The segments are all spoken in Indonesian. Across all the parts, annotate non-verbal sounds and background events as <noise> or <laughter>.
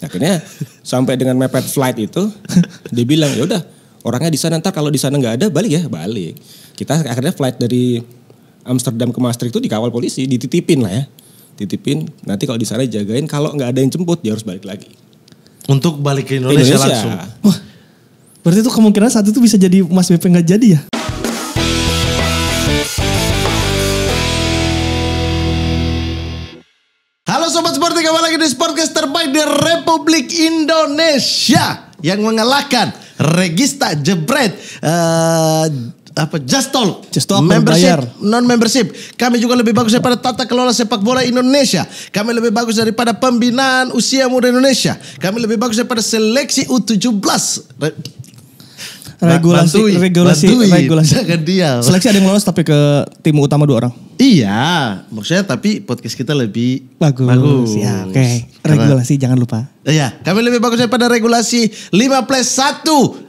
Akhirnya sampai dengan mepet flight itu <laughs> dia bilang ya udah orangnya di sana ntar kalau di sana nggak ada balik ya balik. Kita akhirnya flight dari Amsterdam ke Maastricht itu dikawal polisi, dititipin lah ya. Titipin, nanti kalau di sana jagain kalau nggak ada yang jemput dia harus balik lagi. Untuk balik ke Indonesia, Indonesia. langsung. Wah, berarti itu kemungkinan satu itu bisa jadi Mas BP nggak jadi ya? Halo Sobat Sport, kembali lagi di Sportcast terbaik di Republik Indonesia yang mengalahkan Regista Jebret uh, apa just talk just talk membership non membership kami juga lebih bagus daripada tata kelola sepak bola Indonesia kami lebih bagus daripada pembinaan usia muda Indonesia kami lebih bagus daripada seleksi U17 Nah, regulasi bantuin, regulasi bantuin. regulasi jangan diam. Seleksi ada yang lolos tapi ke tim utama dua orang. Iya, maksudnya tapi podcast kita lebih bagus. bagus. Ya, oke. Okay. Regulasi jangan lupa. Iya, kami lebih bagus daripada regulasi 5 plus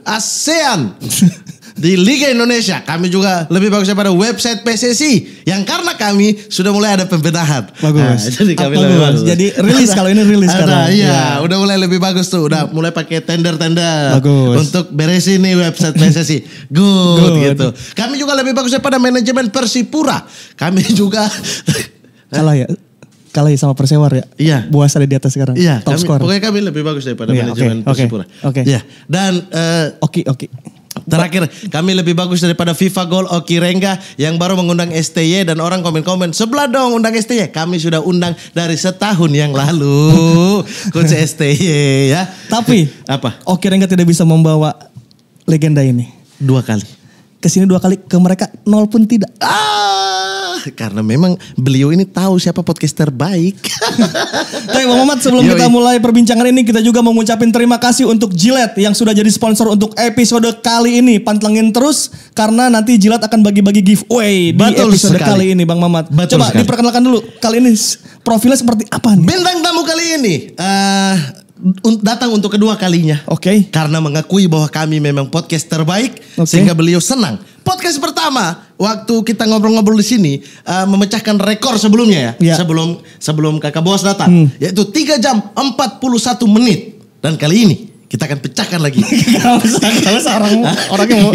1 ASEAN. <laughs> di Liga Indonesia. Kami juga lebih bagus daripada website PSSI yang karena kami sudah mulai ada pembenahan Bagus. Nah, jadi kami bagus. lebih bagus. Jadi rilis kalau ini rilis sekarang. Iya, ya. udah mulai lebih bagus tuh. Udah hmm. mulai pakai tender-tender. Bagus. Untuk beresin nih website PSSI. <laughs> Good, Good gitu. Kami juga lebih bagus daripada manajemen Persipura. Kami juga <laughs> kalah ya kalah ya sama Persewar ya. Iya. Buas ada di atas sekarang. Iya. Top kami, score. Pokoknya kami lebih bagus daripada iya, manajemen okay, Persipura. Oke. Okay, Okay. yeah. Dan uh, eh, Okay, okay. Terakhir, kami lebih bagus daripada FIFA Gol Oki Rengga yang baru mengundang STY dan orang komen-komen sebelah dong undang STY. Kami sudah undang dari setahun yang lalu coach STY ya. Tapi apa? Oki Rengga tidak bisa membawa legenda ini. Dua kali. Kesini dua kali ke mereka nol pun tidak. Ah! <laughs> Karena memang beliau ini tahu siapa podcaster baik. <laughs> Tapi Bang Mamat sebelum Yoi. kita mulai perbincangan ini kita juga mau ngucapin terima kasih untuk Gillette yang sudah jadi sponsor untuk episode kali ini. Pantengin terus karena nanti Gillette akan bagi-bagi giveaway Betul di episode sekali. kali ini Bang Mamat. Coba sekali. diperkenalkan dulu kali ini profilnya seperti apa nih? Bintang tamu kali ini uh, datang untuk kedua kalinya. Oke. Okay. Karena mengakui bahwa kami memang podcast terbaik okay. sehingga beliau senang podcast pertama waktu kita ngobrol-ngobrol di sini uh, memecahkan rekor sebelumnya ya. ya. Sebelum sebelum Kakak Bos datang hmm. yaitu 3 jam 41 menit dan kali ini kita akan pecahkan lagi. Kalau <laughs> sekarang orang orangnya mau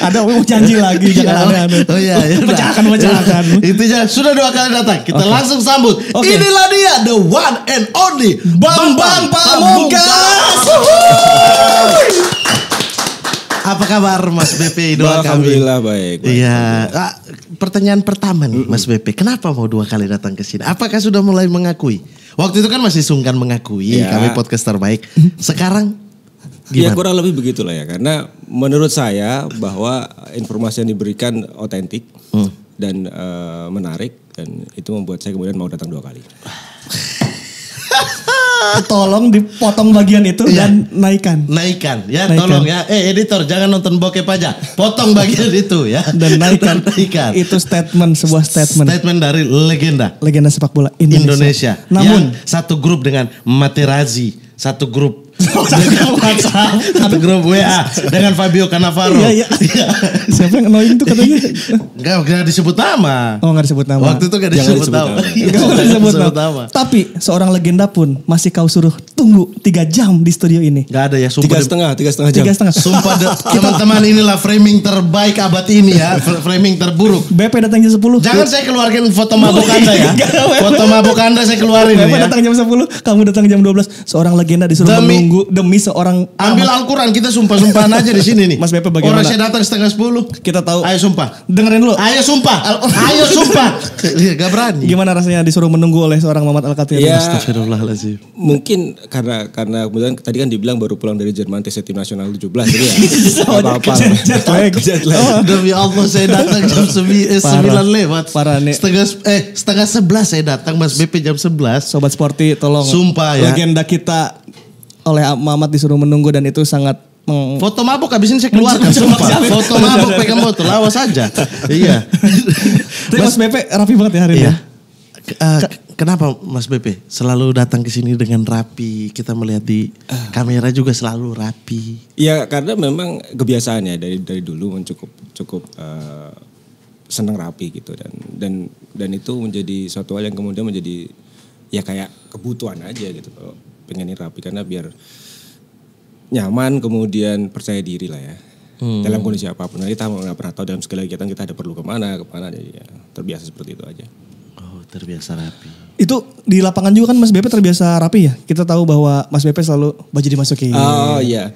ada mau janji lagi iya, jangan oh, ada. Oh, iya, iya. pecahkan pecahkan. <laughs> Intinya sudah dua kali datang. Kita okay. langsung sambut. Okay. Inilah dia the one and only Bambang Pamungkas. Apa kabar Mas BP? Doa Alhamdulillah kami. baik. Iya. Ah, pertanyaan pertama nih Mas BP, kenapa mau dua kali datang ke sini? Apakah sudah mulai mengakui? Waktu itu kan masih sungkan mengakui iya. ya. kami podcast terbaik. Sekarang Gimana? Ya kurang lebih begitulah ya karena menurut saya bahwa informasi yang diberikan otentik hmm. dan uh, menarik dan itu membuat saya kemudian mau datang dua kali tolong dipotong bagian itu iya. dan naikkan. Naikkan ya, naikkan. tolong ya. Eh editor jangan nonton bokep aja. Potong bagian <laughs> itu ya dan naikkan. <laughs> dan naikkan. Itu statement sebuah statement. Statement dari legenda. Legenda sepak bola Indonesia. Indonesia. Namun yang satu grup dengan Materazzi, satu grup WhatsApp atau grup WA dengan Fabio Cannavaro. Iya, iya. Siapa yang annoying tuh katanya? Enggak, enggak disebut nama. Oh, enggak disebut nama. Waktu itu enggak disebut, nama. Enggak iya, disebut nama. Tapi seorang legenda pun masih kau suruh tunggu 3 jam di studio ini. Enggak ada ya, sumpah. Tiga setengah, tiga setengah jam. Tiga setengah. Sumpah <laughs> teman-teman inilah framing terbaik abad ini ya. Framing terburuk. BP datang jam 10. Jangan saya keluarin foto mabuk Anda ya. Foto mabuk Anda saya keluarin BP ya. datang jam 10, kamu datang jam 12. Seorang legenda disuruh menunggu minggu demi seorang ambil alquran kita sumpah-sumpahan aja di sini nih. Mas Bepe bagaimana? Orang saya datang setengah sepuluh. Kita tahu. Ayo sumpah. Dengerin dulu. Ayo sumpah. Al Ayo <laughs> sumpah. Iya, gak berani. Gimana rasanya disuruh menunggu oleh seorang muhammad Al-Katir? Ya, Astagfirullahaladzim. Mungkin karena karena kemudian tadi kan dibilang baru pulang dari Jerman tes tim nasional 17 jadi ya. <laughs> Iya, apa-apa. Oh, demi Allah saya datang jam 9 eh, lewat. Setengah eh setengah 11 saya datang Mas BP jam sebelas Sobat Sporty tolong. Sumpah ya. Legenda kita oleh Mamat disuruh menunggu dan itu sangat meng... foto mabuk habisin saya keluar kan sumpah. Foto mabuk pegang botol lawas aja. iya. Tapi Mas BP rapi banget ya hari iya. ini. Uh, kenapa Mas BP selalu datang ke sini dengan rapi? Kita melihat di uh. kamera juga selalu rapi. Ya karena memang kebiasaannya dari dari dulu cukup cukup uh, eh, senang rapi gitu dan dan dan itu menjadi suatu hal yang kemudian menjadi ya kayak kebutuhan aja gitu pengennya rapi karena biar nyaman kemudian percaya diri lah ya hmm. dalam kondisi apapun. Nah, kita nggak pernah tahu dalam segala kegiatan kita ada perlu kemana, kemana. Jadi ya, terbiasa seperti itu aja. Oh, terbiasa rapi. Itu di lapangan juga kan Mas BP terbiasa rapi ya? Kita tahu bahwa Mas BP selalu baju dimasuki Oh iya.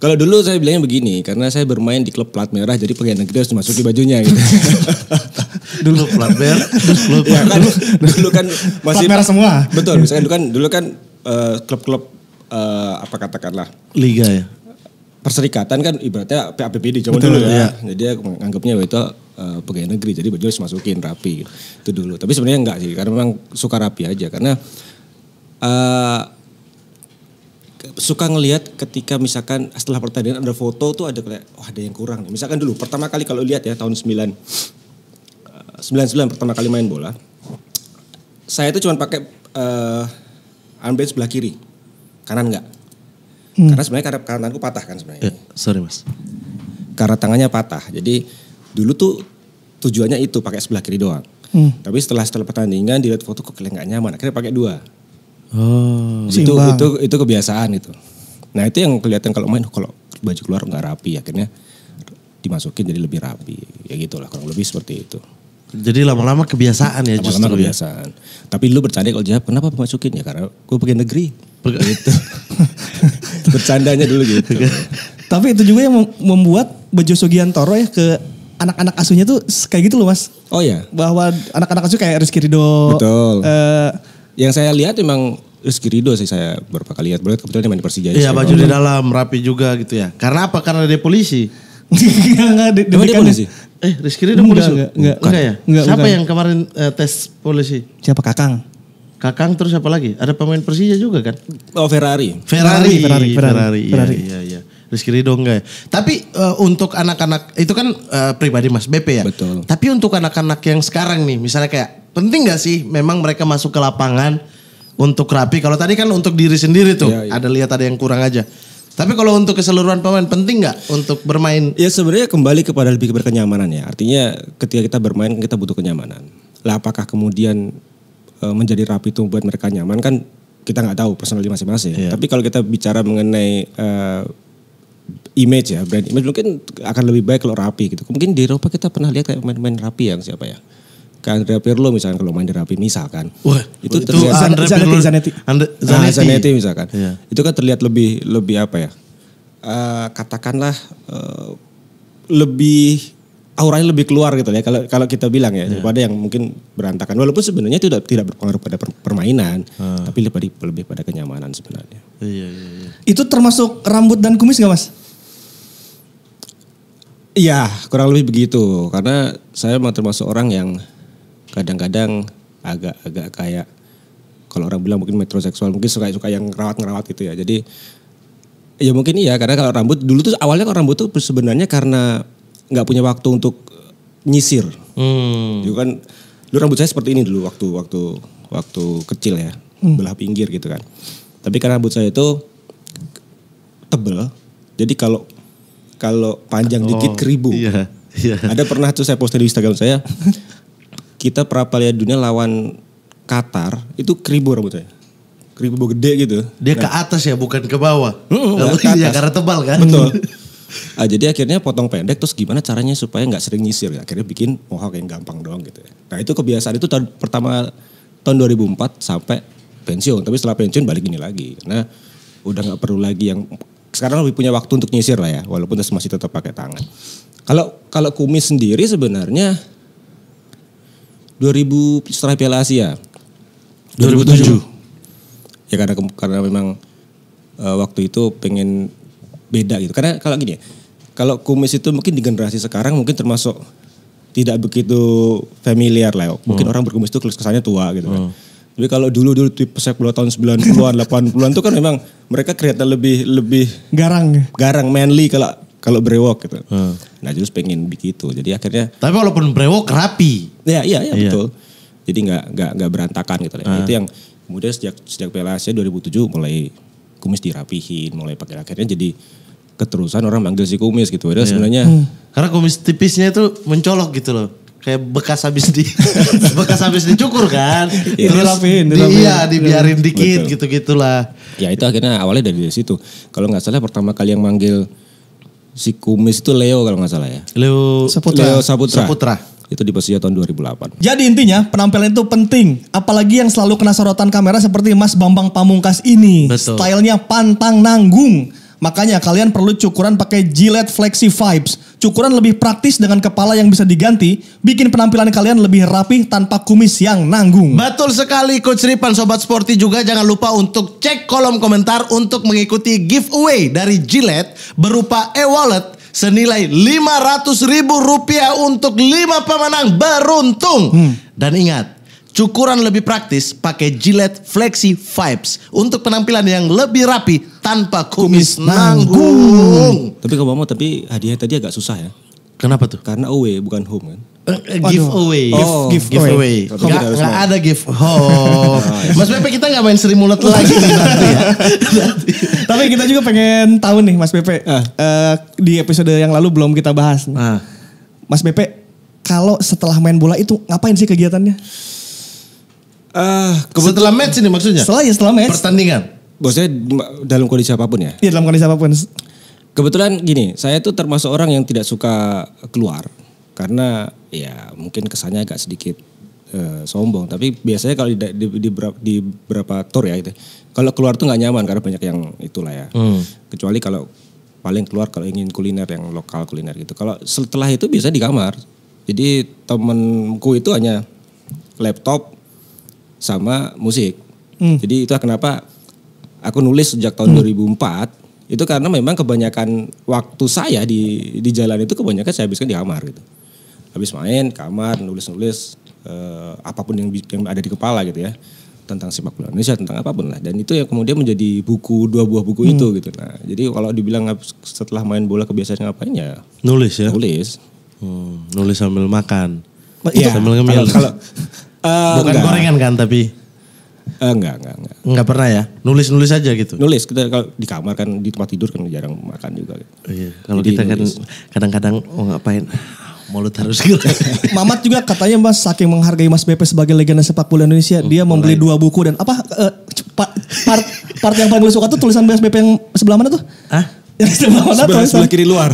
Kalau dulu saya bilangnya begini, karena saya bermain di klub plat merah, jadi pegawai negeri harus dimasuki bajunya gitu. <laughs> dulu plat ya, kan merah, dulu, ya, kan, dulu, kan masih plat merah semua. Betul, Misalkan dulu kan dulu kan eh, klub-klub uh, apa katakanlah liga ya. Perserikatan kan ibaratnya PAPPD zaman dulu ya. ya. Jadi anggapnya itu uh, pegawai negeri, jadi baju harus masukin rapi. Gitu. Itu dulu. Tapi sebenarnya enggak sih, karena memang suka rapi aja karena uh, suka ngelihat ketika misalkan setelah pertandingan ada foto tuh ada kayak oh, ada yang kurang nih. Misalkan dulu pertama kali kalau lihat ya tahun 9 99 eh, pertama kali main bola. Saya itu cuma pakai uh, eh, armband sebelah kiri. Kanan enggak. Hmm. Karena sebenarnya karena kananku patah kan sebenarnya. Eh, sorry Mas. karena tangannya patah. Jadi dulu tuh tujuannya itu pakai sebelah kiri doang. Hmm. Tapi setelah setelah pertandingan dilihat foto kok kelihatan nyaman. Akhirnya pakai dua. Oh. Itu, itu itu itu kebiasaan itu. Nah itu yang kelihatan kalau main kalau baju keluar nggak rapi akhirnya dimasukin jadi lebih rapi ya gitulah kurang lebih seperti itu. Jadi lama-lama kebiasaan ya lama-lama justru. lama ya? kebiasaan. Ya? Tapi lu bercanda kalau jawab kenapa masukin ya karena gue pergi negeri. gitu. <laughs> Bercandanya dulu gitu. Tapi itu juga yang membuat Bejo Sugiantoro ya ke anak-anak asuhnya tuh kayak gitu loh mas. Oh ya. Bahwa anak-anak asuh kayak Rizky Ridho. Betul. Uh, yang saya lihat memang Rizky Ridho sih saya berapa kali lihat. Berarti kebetulan dia main di Persija. Iya baju di iya. dalam, rapi juga gitu ya. Karena apa? Karena dia polisi. Enggak, <laughs> dia, dia polisi. Eh, Rizky Ridho polisi? Enggak, enggak. Enggak ya? Enggak, Siapa bukan. yang kemarin uh, tes polisi? Siapa? Kakang. Kakang terus apa lagi? Ada pemain Persija juga kan? Oh Ferrari. Ferrari. Ferrari. Ferrari. Ferrari. Ferrari. Iya, iya, iya. Rizky Ridho enggak ya. Tapi uh, untuk anak-anak itu kan uh, pribadi Mas BP ya. Betul. Tapi untuk anak-anak yang sekarang nih, misalnya kayak penting gak sih memang mereka masuk ke lapangan untuk rapi? Kalau tadi kan untuk diri sendiri tuh, yeah, yeah. ada lihat ada yang kurang aja. Tapi kalau untuk keseluruhan pemain penting nggak untuk bermain? Ya sebenarnya kembali kepada lebih berkenyamanan ya. Artinya ketika kita bermain kita butuh kenyamanan. Lah apakah kemudian e, menjadi rapi itu buat mereka nyaman kan kita nggak tahu personal masing-masing. Yeah. Tapi kalau kita bicara mengenai e, image ya brand image mungkin akan lebih baik kalau rapi gitu. Mungkin di Eropa kita pernah lihat kayak pemain-pemain rapi yang siapa ya? ke kan Andrea Pirlo misalkan kalau main di Rapi misalkan. Wah, itu, itu terlihat Andrea Pirlo, Zanetti, ah, Zanetti. Andre, Zanetti. Nah, Zanetti misalkan. Yeah. Itu kan terlihat lebih lebih apa ya? Uh, katakanlah uh, lebih auranya lebih keluar gitu ya kalau kalau kita bilang ya yeah. daripada yang mungkin berantakan walaupun sebenarnya itu tidak tidak berpengaruh pada permainan uh. tapi lebih lebih pada kenyamanan sebenarnya. Iya, iya, iya. Itu termasuk rambut dan kumis nggak Mas? Iya, kurang lebih begitu. Karena saya memang termasuk orang yang kadang-kadang agak-agak kayak kalau orang bilang mungkin metroseksual mungkin suka-suka yang rawat ngerawat gitu ya. Jadi ya mungkin iya karena kalau rambut dulu tuh awalnya kalau rambut tuh sebenarnya karena nggak punya waktu untuk nyisir. Hmm. itu kan lu rambut saya seperti ini dulu waktu waktu waktu kecil ya, hmm. belah pinggir gitu kan. Tapi karena rambut saya itu tebel. Jadi kalau kalau panjang oh, dikit keribu. Iya. Iya. Ada pernah tuh saya posting di Instagram saya <laughs> kita prapalia dunia lawan Qatar itu keribu rambutnya keribu gede gitu dia nah, ke atas ya bukan ke bawah mm, ke Ya, karena tebal kan betul <laughs> ah, jadi akhirnya potong pendek terus gimana caranya supaya nggak sering nyisir akhirnya bikin mohawk yang gampang doang gitu ya. nah itu kebiasaan itu tahun pertama tahun 2004 sampai pensiun tapi setelah pensiun balik ini lagi karena udah nggak perlu lagi yang sekarang lebih punya waktu untuk nyisir lah ya walaupun masih tetap pakai tangan kalau kalau kumis sendiri sebenarnya 2000 setelah Piala Asia. 2007. Ya karena karena memang uh, waktu itu pengen beda gitu. Karena kalau gini ya, kalau kumis itu mungkin di generasi sekarang mungkin termasuk tidak begitu familiar lah. Mungkin hmm. orang berkumis itu kesannya tua gitu kan. Hmm. Tapi kalau dulu dulu tipe sepak tahun 90-an, 80-an itu kan memang mereka kelihatan lebih lebih garang. Garang manly kalau kalau brewok gitu. Hmm. Nah justru pengen begitu. Jadi akhirnya. Tapi walaupun brewok rapi. Ya iya iya, iya. betul. Jadi nggak nggak nggak berantakan gitu. Hmm. Nah, itu yang kemudian sejak sejak Piala Asia 2007 mulai kumis dirapihin, mulai pakai akhirnya jadi keterusan orang manggil si kumis gitu. Padahal iya. sebenarnya hmm. karena kumis tipisnya itu mencolok gitu loh kayak bekas habis di <laughs> bekas habis dicukur kan ya, terus dilapin, dilapin. Di, iya dibiarin dikit Betul. gitu gitulah ya itu akhirnya awalnya dari situ kalau nggak salah pertama kali yang manggil si Kumis itu Leo kalau nggak salah ya. Leo Saputra. Leo Saputra. Saputra. Itu di Persija tahun 2008. Jadi intinya penampilan itu penting. Apalagi yang selalu kena sorotan kamera seperti Mas Bambang Pamungkas ini. Betul. Stylenya pantang nanggung. Makanya kalian perlu cukuran pakai Gillette Flexi Vibes. Cukuran lebih praktis dengan kepala yang bisa diganti, bikin penampilan kalian lebih rapi tanpa kumis yang nanggung. Betul sekali Coach Ripan Sobat Sporty juga jangan lupa untuk cek kolom komentar untuk mengikuti giveaway dari Gillette berupa e-wallet senilai 500 ribu rupiah untuk 5 pemenang beruntung. Hmm. Dan ingat, Cukuran lebih praktis pakai Gillette Flexi Vibes untuk penampilan yang lebih rapi tanpa kumis, kumis nanggung. Tapi kalau mau tapi hadiah tadi agak susah ya. Kenapa tuh? Karena away bukan home kan. Uh, giveaway. Oh, give, give away. Give away. Gak, gak ada give home. <laughs> Mas Pepe kita gak main seri mulut lagi nih nanti ya. <laughs> Tapi kita juga pengen tahu nih Mas Pepe. Uh. Uh, di episode yang lalu belum kita bahas. Uh. Mas Pepe, kalau setelah main bola itu ngapain sih kegiatannya? Uh, setelah match ini maksudnya? Setelah ya setelah match. Pertandingan? Bosnya dalam kondisi apapun ya? Iya dalam kondisi apapun. Kebetulan gini, saya tuh termasuk orang yang tidak suka keluar. Karena ya mungkin kesannya agak sedikit uh, sombong. Tapi biasanya kalau di, di, di, berapa, di berapa tour ya gitu. Kalau keluar tuh nggak nyaman karena banyak yang itulah ya. Hmm. Kecuali kalau paling keluar kalau ingin kuliner yang lokal kuliner gitu. Kalau setelah itu bisa di kamar. Jadi temenku itu hanya laptop sama musik. Hmm. Jadi itu kenapa aku nulis sejak tahun hmm. 2004 itu karena memang kebanyakan waktu saya di di jalan itu kebanyakan saya habiskan di kamar gitu. Habis main kamar nulis-nulis eh, apapun yang yang ada di kepala gitu ya tentang sepak bola Indonesia tentang apapun lah dan itu yang kemudian menjadi buku dua buah buku hmm. itu gitu nah jadi kalau dibilang setelah main bola kebiasaan ngapain ya nulis ya nulis hmm, nulis sambil makan ya, sambil ngemil kalau, kalau <laughs> Eh, Bukan enggak. gorengan kan tapi? Uh, enggak, enggak, enggak. Enggak pernah ya? Nulis-nulis aja gitu? Nulis, kita kalau di kamar kan, di tempat tidur kan jarang makan juga. Gitu. Oh, iya. Kalau kita kan kadang-kadang, oh ngapain, <laughs> mulut harus gitu. <laughs> Mamat juga katanya mas saking menghargai Mas Bepe sebagai legenda sepak bola Indonesia, hmm, dia membeli mulai. dua buku dan apa uh, part, part yang paling suka tuh tulisan Mas BP yang sebelah mana tuh? Hah? Yang sebelah mana sebelah, tulisan? Sebelah kiri luar.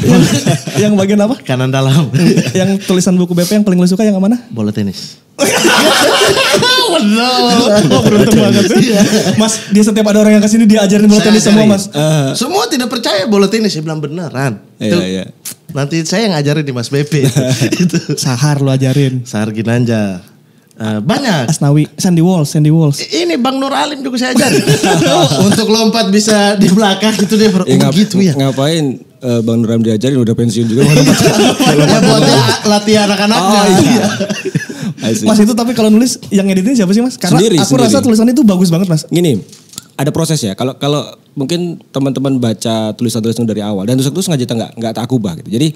yang, bagian apa? Kanan dalam. <laughs> yang tulisan buku BP yang paling lu suka yang mana? Bola tenis. <laughs> Waduh, beruntung oh, banget. Mas, dia setiap ada orang yang kesini dia ajarin bola tenis semua mas. Eh. Semua tidak percaya bola tenis, saya bilang beneran. Iya, Itu, iya. Nanti saya yang ngajarin di Mas BP. <laughs> Sahar lu ajarin. Sahar Ginanja. Uh, banyak. Asnawi, Sandy Walls, Sandy Walls. Ini Bang Nur Alim juga saya ajar <laughs> Untuk lompat bisa di belakang gitu dia. Ya, ngap, gitu ya. Ngapain uh, Bang Nur Alim diajarin udah pensiun juga. ya, <laughs> buat latihan anak-anaknya. Oh, iya. iya. mas itu tapi kalau nulis yang editin siapa sih mas? Karena sendiri, aku sendiri. rasa tulisannya itu bagus banget mas. Gini, ada proses ya. Kalau kalau mungkin teman-teman baca tulisan-tulisan dari awal dan tulisan itu sengaja nggak nggak tak akubah gitu. Jadi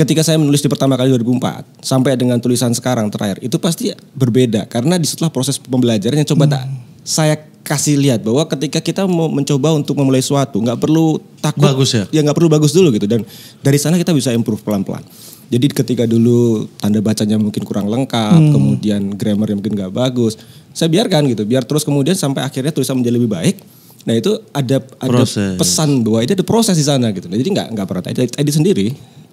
ketika saya menulis di pertama kali 2004 sampai dengan tulisan sekarang terakhir itu pasti berbeda karena di setelah proses pembelajarannya coba hmm. tak saya kasih lihat bahwa ketika kita mau mencoba untuk memulai suatu nggak perlu takut bagus ya ya nggak perlu bagus dulu gitu dan dari sana kita bisa improve pelan-pelan jadi ketika dulu tanda bacanya mungkin kurang lengkap hmm. kemudian yang mungkin nggak bagus saya biarkan gitu biar terus kemudian sampai akhirnya tulisan menjadi lebih baik Nah itu ada ada proses. pesan bahwa itu ada proses di sana gitu. Nah, jadi nggak nggak pernah edit, edit sendiri.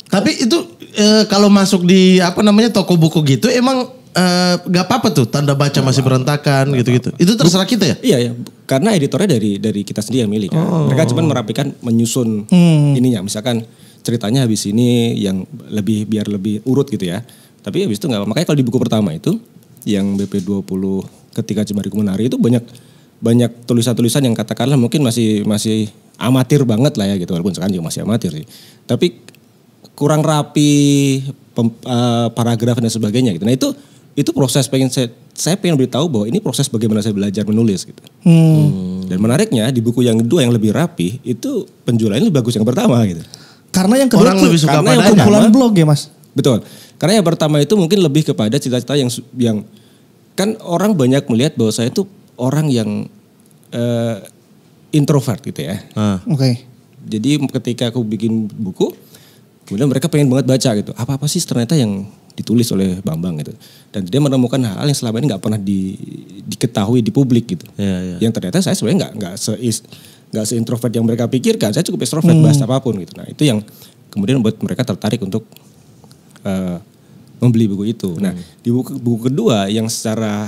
Tapi itu e, kalau masuk di apa namanya toko buku gitu emang e, eh, gak apa-apa tuh tanda baca masih berantakan gitu-gitu. Itu terserah kita ya? Iya ya. Karena editornya dari dari kita sendiri yang milik. Kan? Oh. Mereka cuma merapikan menyusun hmm. ininya misalkan ceritanya habis ini yang lebih biar lebih urut gitu ya. Tapi habis itu nggak makanya kalau di buku pertama itu yang BP20 ketika Jemariku Menari itu banyak banyak tulisan-tulisan yang katakanlah mungkin masih masih amatir banget lah ya gitu walaupun sekarang juga masih amatir sih. Tapi kurang rapi pem, uh, paragraf dan sebagainya gitu. Nah itu itu proses pengen saya saya pengen beritahu bahwa ini proses bagaimana saya belajar menulis gitu. Hmm. hmm. Dan menariknya di buku yang kedua yang lebih rapi itu penjualannya lebih bagus yang pertama gitu. Karena yang kedua orang lebih suka karena yang kumpulan sama, blog ya mas. Betul. Karena yang pertama itu mungkin lebih kepada cita-cita yang yang kan orang banyak melihat bahwa saya itu orang yang uh, introvert gitu ya. Ah. Oke. Okay. Jadi ketika aku bikin buku Kemudian mereka pengen banget baca gitu. Apa-apa sih ternyata yang ditulis oleh Bambang gitu. Dan dia menemukan hal, -hal yang selama ini nggak pernah di, diketahui di publik gitu. Ya, ya. Yang ternyata saya sebenarnya nggak nggak se nggak se introvert yang mereka pikirkan. Saya cukup introvert hmm. bahas apapun gitu. Nah itu yang kemudian membuat mereka tertarik untuk uh, membeli buku itu. Nah, hmm. Nah di buku, buku kedua yang secara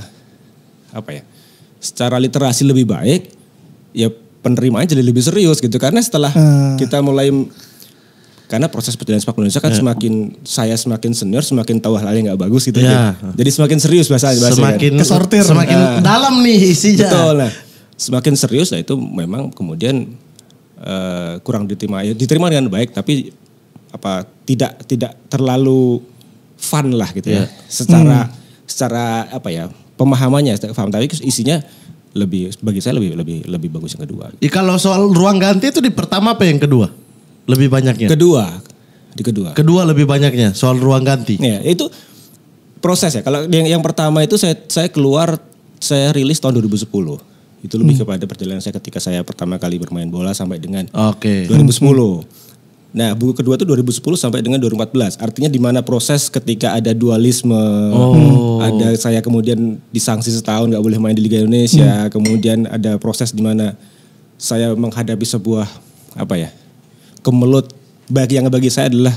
apa ya, secara literasi lebih baik, ya penerimaan jadi lebih serius gitu. Karena setelah hmm. kita mulai karena proses perjalanan sepak bola Indonesia kan yeah. semakin saya semakin senior semakin tahu hal-hal yang nggak bagus gitu yeah. ya. Jadi semakin serius bahasa bahasa kan. semakin kan. kesortir semakin uh, dalam nih isinya. Betul nah. Semakin serius lah itu memang kemudian uh, kurang diterima ya, diterima dengan baik tapi apa tidak tidak terlalu fun lah gitu yeah. ya. Secara hmm. secara apa ya pemahamannya paham tapi isinya lebih bagi saya lebih lebih lebih bagus yang kedua. Ya, kalau soal ruang ganti itu di pertama apa yang kedua? Lebih banyaknya. Kedua, di kedua. Kedua lebih banyaknya soal ruang ganti. Iya, itu proses ya. Kalau yang yang pertama itu saya saya keluar saya rilis tahun 2010. Itu lebih hmm. kepada perjalanan saya ketika saya pertama kali bermain bola sampai dengan okay. 2010. Hmm. Nah, buku kedua itu 2010 sampai dengan 2014. Artinya di mana proses ketika ada dualisme, oh. Hmm, ada saya kemudian disanksi setahun nggak boleh main di Liga Indonesia, hmm. kemudian ada proses di mana saya menghadapi sebuah apa ya? kemelut bagi yang bagi saya adalah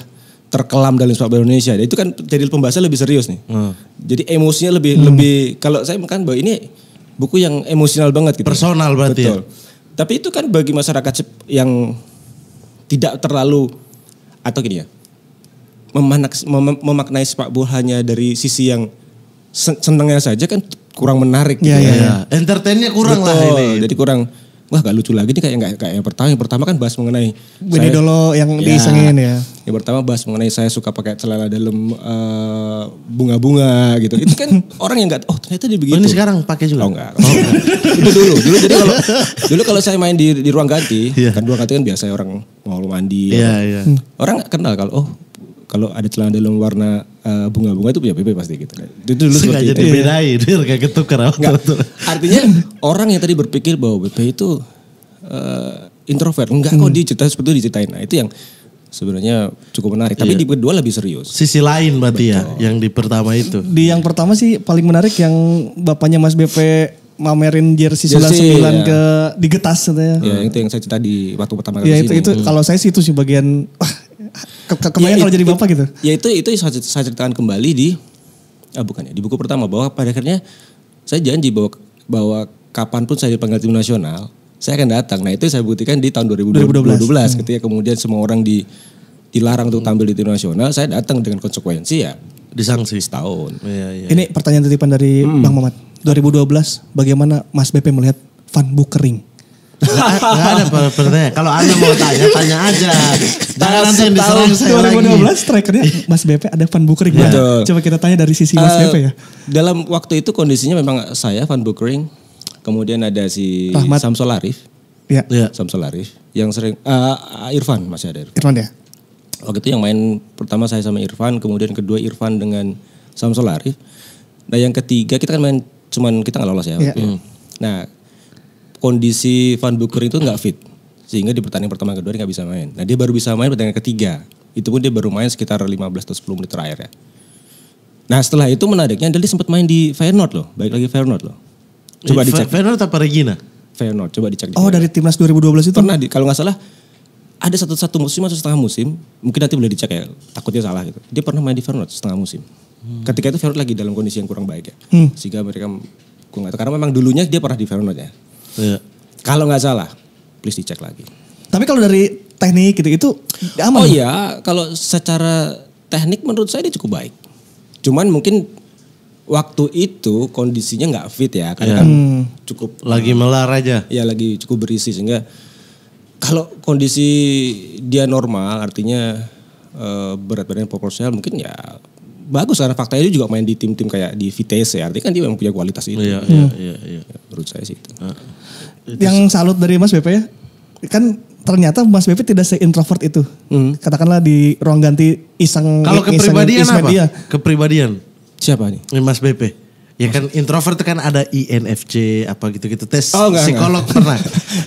terkelam dalam sepak bola Indonesia. Itu kan jadi pembahasan lebih serius nih. Hmm. Jadi emosinya lebih hmm. lebih kalau saya makan bahwa ini buku yang emosional banget gitu. Ya. Personal berarti. Ya? Tapi itu kan bagi masyarakat yang tidak terlalu atau gini ya. Memanak, mem, memaknai sepak bola hanya dari sisi yang senengnya saja kan kurang menarik. gitu iya, ya. ya. ya. Entertainnya kurang Betul, lah ini. Jadi kurang wah gak lucu lagi nih kayak nggak kayak yang pertama yang pertama kan bahas mengenai Bini saya, dolo yang ya, disengin ya yang pertama bahas mengenai saya suka pakai celana dalam bunga eh, bunga-bunga gitu itu kan <laughs> orang yang gak oh ternyata dia begitu oh, ini sekarang pakai juga oh enggak, oh, enggak. itu dulu dulu jadi kalau dulu kalau saya main di di ruang ganti yeah. kan ruang ganti kan biasa orang mau mandi yeah, yeah. orang iya. gak kenal kalau oh kalau ada celana dalam warna eh, bunga-bunga uh, itu punya PP pasti gitu. Kan. Itu dulu Sengaja seperti iya. dibedain, <laughs> biar gak ketukar. Artinya <laughs> orang yang tadi berpikir bahwa PP itu uh, introvert. Enggak hmm. kok dia cerita seperti itu diceritain. Nah itu yang sebenarnya cukup menarik. Tapi iya. di kedua lebih serius. Sisi lain berarti ya, Betul. ya yang di pertama itu. Di yang pertama sih paling menarik yang bapaknya Mas BP mamerin jersey 99 ya. ke digetas katanya. Ya, itu yang saya cerita di waktu pertama kali ya, itu, itu hmm. kalau saya sih itu sih bagian wah ke, ke, kebayang ya, kalau jadi bapak gitu. Ya itu itu saya, saya ceritakan kembali di ah bukan ya di buku pertama bahwa pada akhirnya saya janji bahwa bahwa kapanpun saya dipanggil tim nasional saya akan datang. Nah itu saya buktikan di tahun 2012, 2012. Hmm. ketika kemudian semua orang di dilarang untuk tampil di tim nasional, saya datang dengan konsekuensi ya disangsi setahun. Ya, ya. Ini pertanyaan titipan dari hmm. Bang Mamat. 2012 bagaimana Mas BP melihat Van Bukering? Gak ada pertanyaan. Kalau Anda mau tanya, tanya aja. Jangan nanti yang diserang saya 2012 strikernya Mas BP ada Van Bukering. Ya. Coba kita tanya dari sisi Mas uh, eh, BP ya. Dalam waktu itu kondisinya memang saya Van Bukering. Kemudian ada si Rahmat. Samsul Arif. Ya. ya. Samsul Arif. Yang sering, uh, Irfan masih ada Irfan. Irfan ya? Waktu itu yang main pertama saya sama Irfan. Kemudian kedua Irfan dengan Samsul Arif. Nah yang ketiga kita kan main cuman kita nggak lolos ya. ya. Hmm. Nah kondisi Van Buker itu nggak fit sehingga di pertandingan pertama kedua dia nggak bisa main. Nah dia baru bisa main pertandingan ketiga. Itu pun dia baru main sekitar 15 atau 10 menit terakhir ya. Nah setelah itu menariknya adalah dia sempat main di Feyenoord loh. Baik lagi Feyenoord loh. Coba dicek. Feyenoord atau Regina? Feyenoord coba dicek. Di oh dari timnas 2012 itu? Pernah di, kalau nggak salah ada satu satu musim atau setengah musim mungkin nanti boleh dicek ya takutnya salah gitu dia pernah main di Feyenoord setengah musim hmm. ketika itu Feyenoord lagi dalam kondisi yang kurang baik ya hmm. sehingga mereka karena memang dulunya dia pernah di Feyenoord ya Yeah. Kalau nggak salah, please dicek lagi. Tapi kalau dari teknik gitu itu aman. Oh iya, kalau secara teknik menurut saya dia cukup baik. Cuman mungkin waktu itu kondisinya nggak fit ya karena yeah. kan hmm. cukup lagi melar aja. Ya lagi cukup berisi sehingga kalau kondisi dia normal artinya eh, berat badan proporsional mungkin ya bagus karena faktanya dia juga main di tim-tim kayak di VTC, ya, Artinya kan dia memang punya kualitas itu. Iya, hmm. iya, iya, iya, Menurut saya sih itu. uh. Itu yang salut dari Mas BP ya. Kan ternyata Mas BP tidak se-introvert itu. Hmm. Katakanlah di ruang ganti iseng Kalau kepribadian iseng, apa? Media. Kepribadian. Siapa nih? Eh, Mas BP. Ya kan introvert kan ada INFJ apa gitu-gitu tes oh, enggak, psikolog enggak. pernah.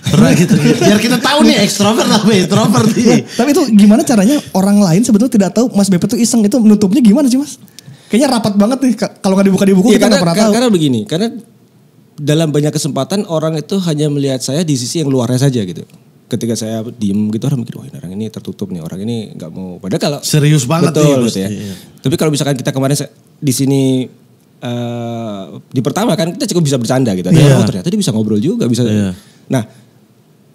pernah <laughs> gitu. Biar kita tahu nih ekstrovert apa introvert nih. Nah, tapi itu gimana caranya orang lain sebetulnya tidak tahu Mas BP tuh iseng itu menutupnya gimana sih Mas? Kayaknya rapat banget nih kalau nggak dibuka di buku ya, kita karena, pernah tahu. Karena begini, karena dalam banyak kesempatan orang itu hanya melihat saya di sisi yang luarnya saja gitu. Ketika saya diem gitu orang mikir wah ini orang ini tertutup nih orang ini nggak mau. Padahal kalau serius banget betul, nih, gitu ya. Iya. Tapi kalau misalkan kita kemarin di sini uh, di pertama kan kita cukup bisa bercanda gitu. Yeah. Iya. Oh ternyata dia bisa ngobrol juga bisa. Yeah. Nah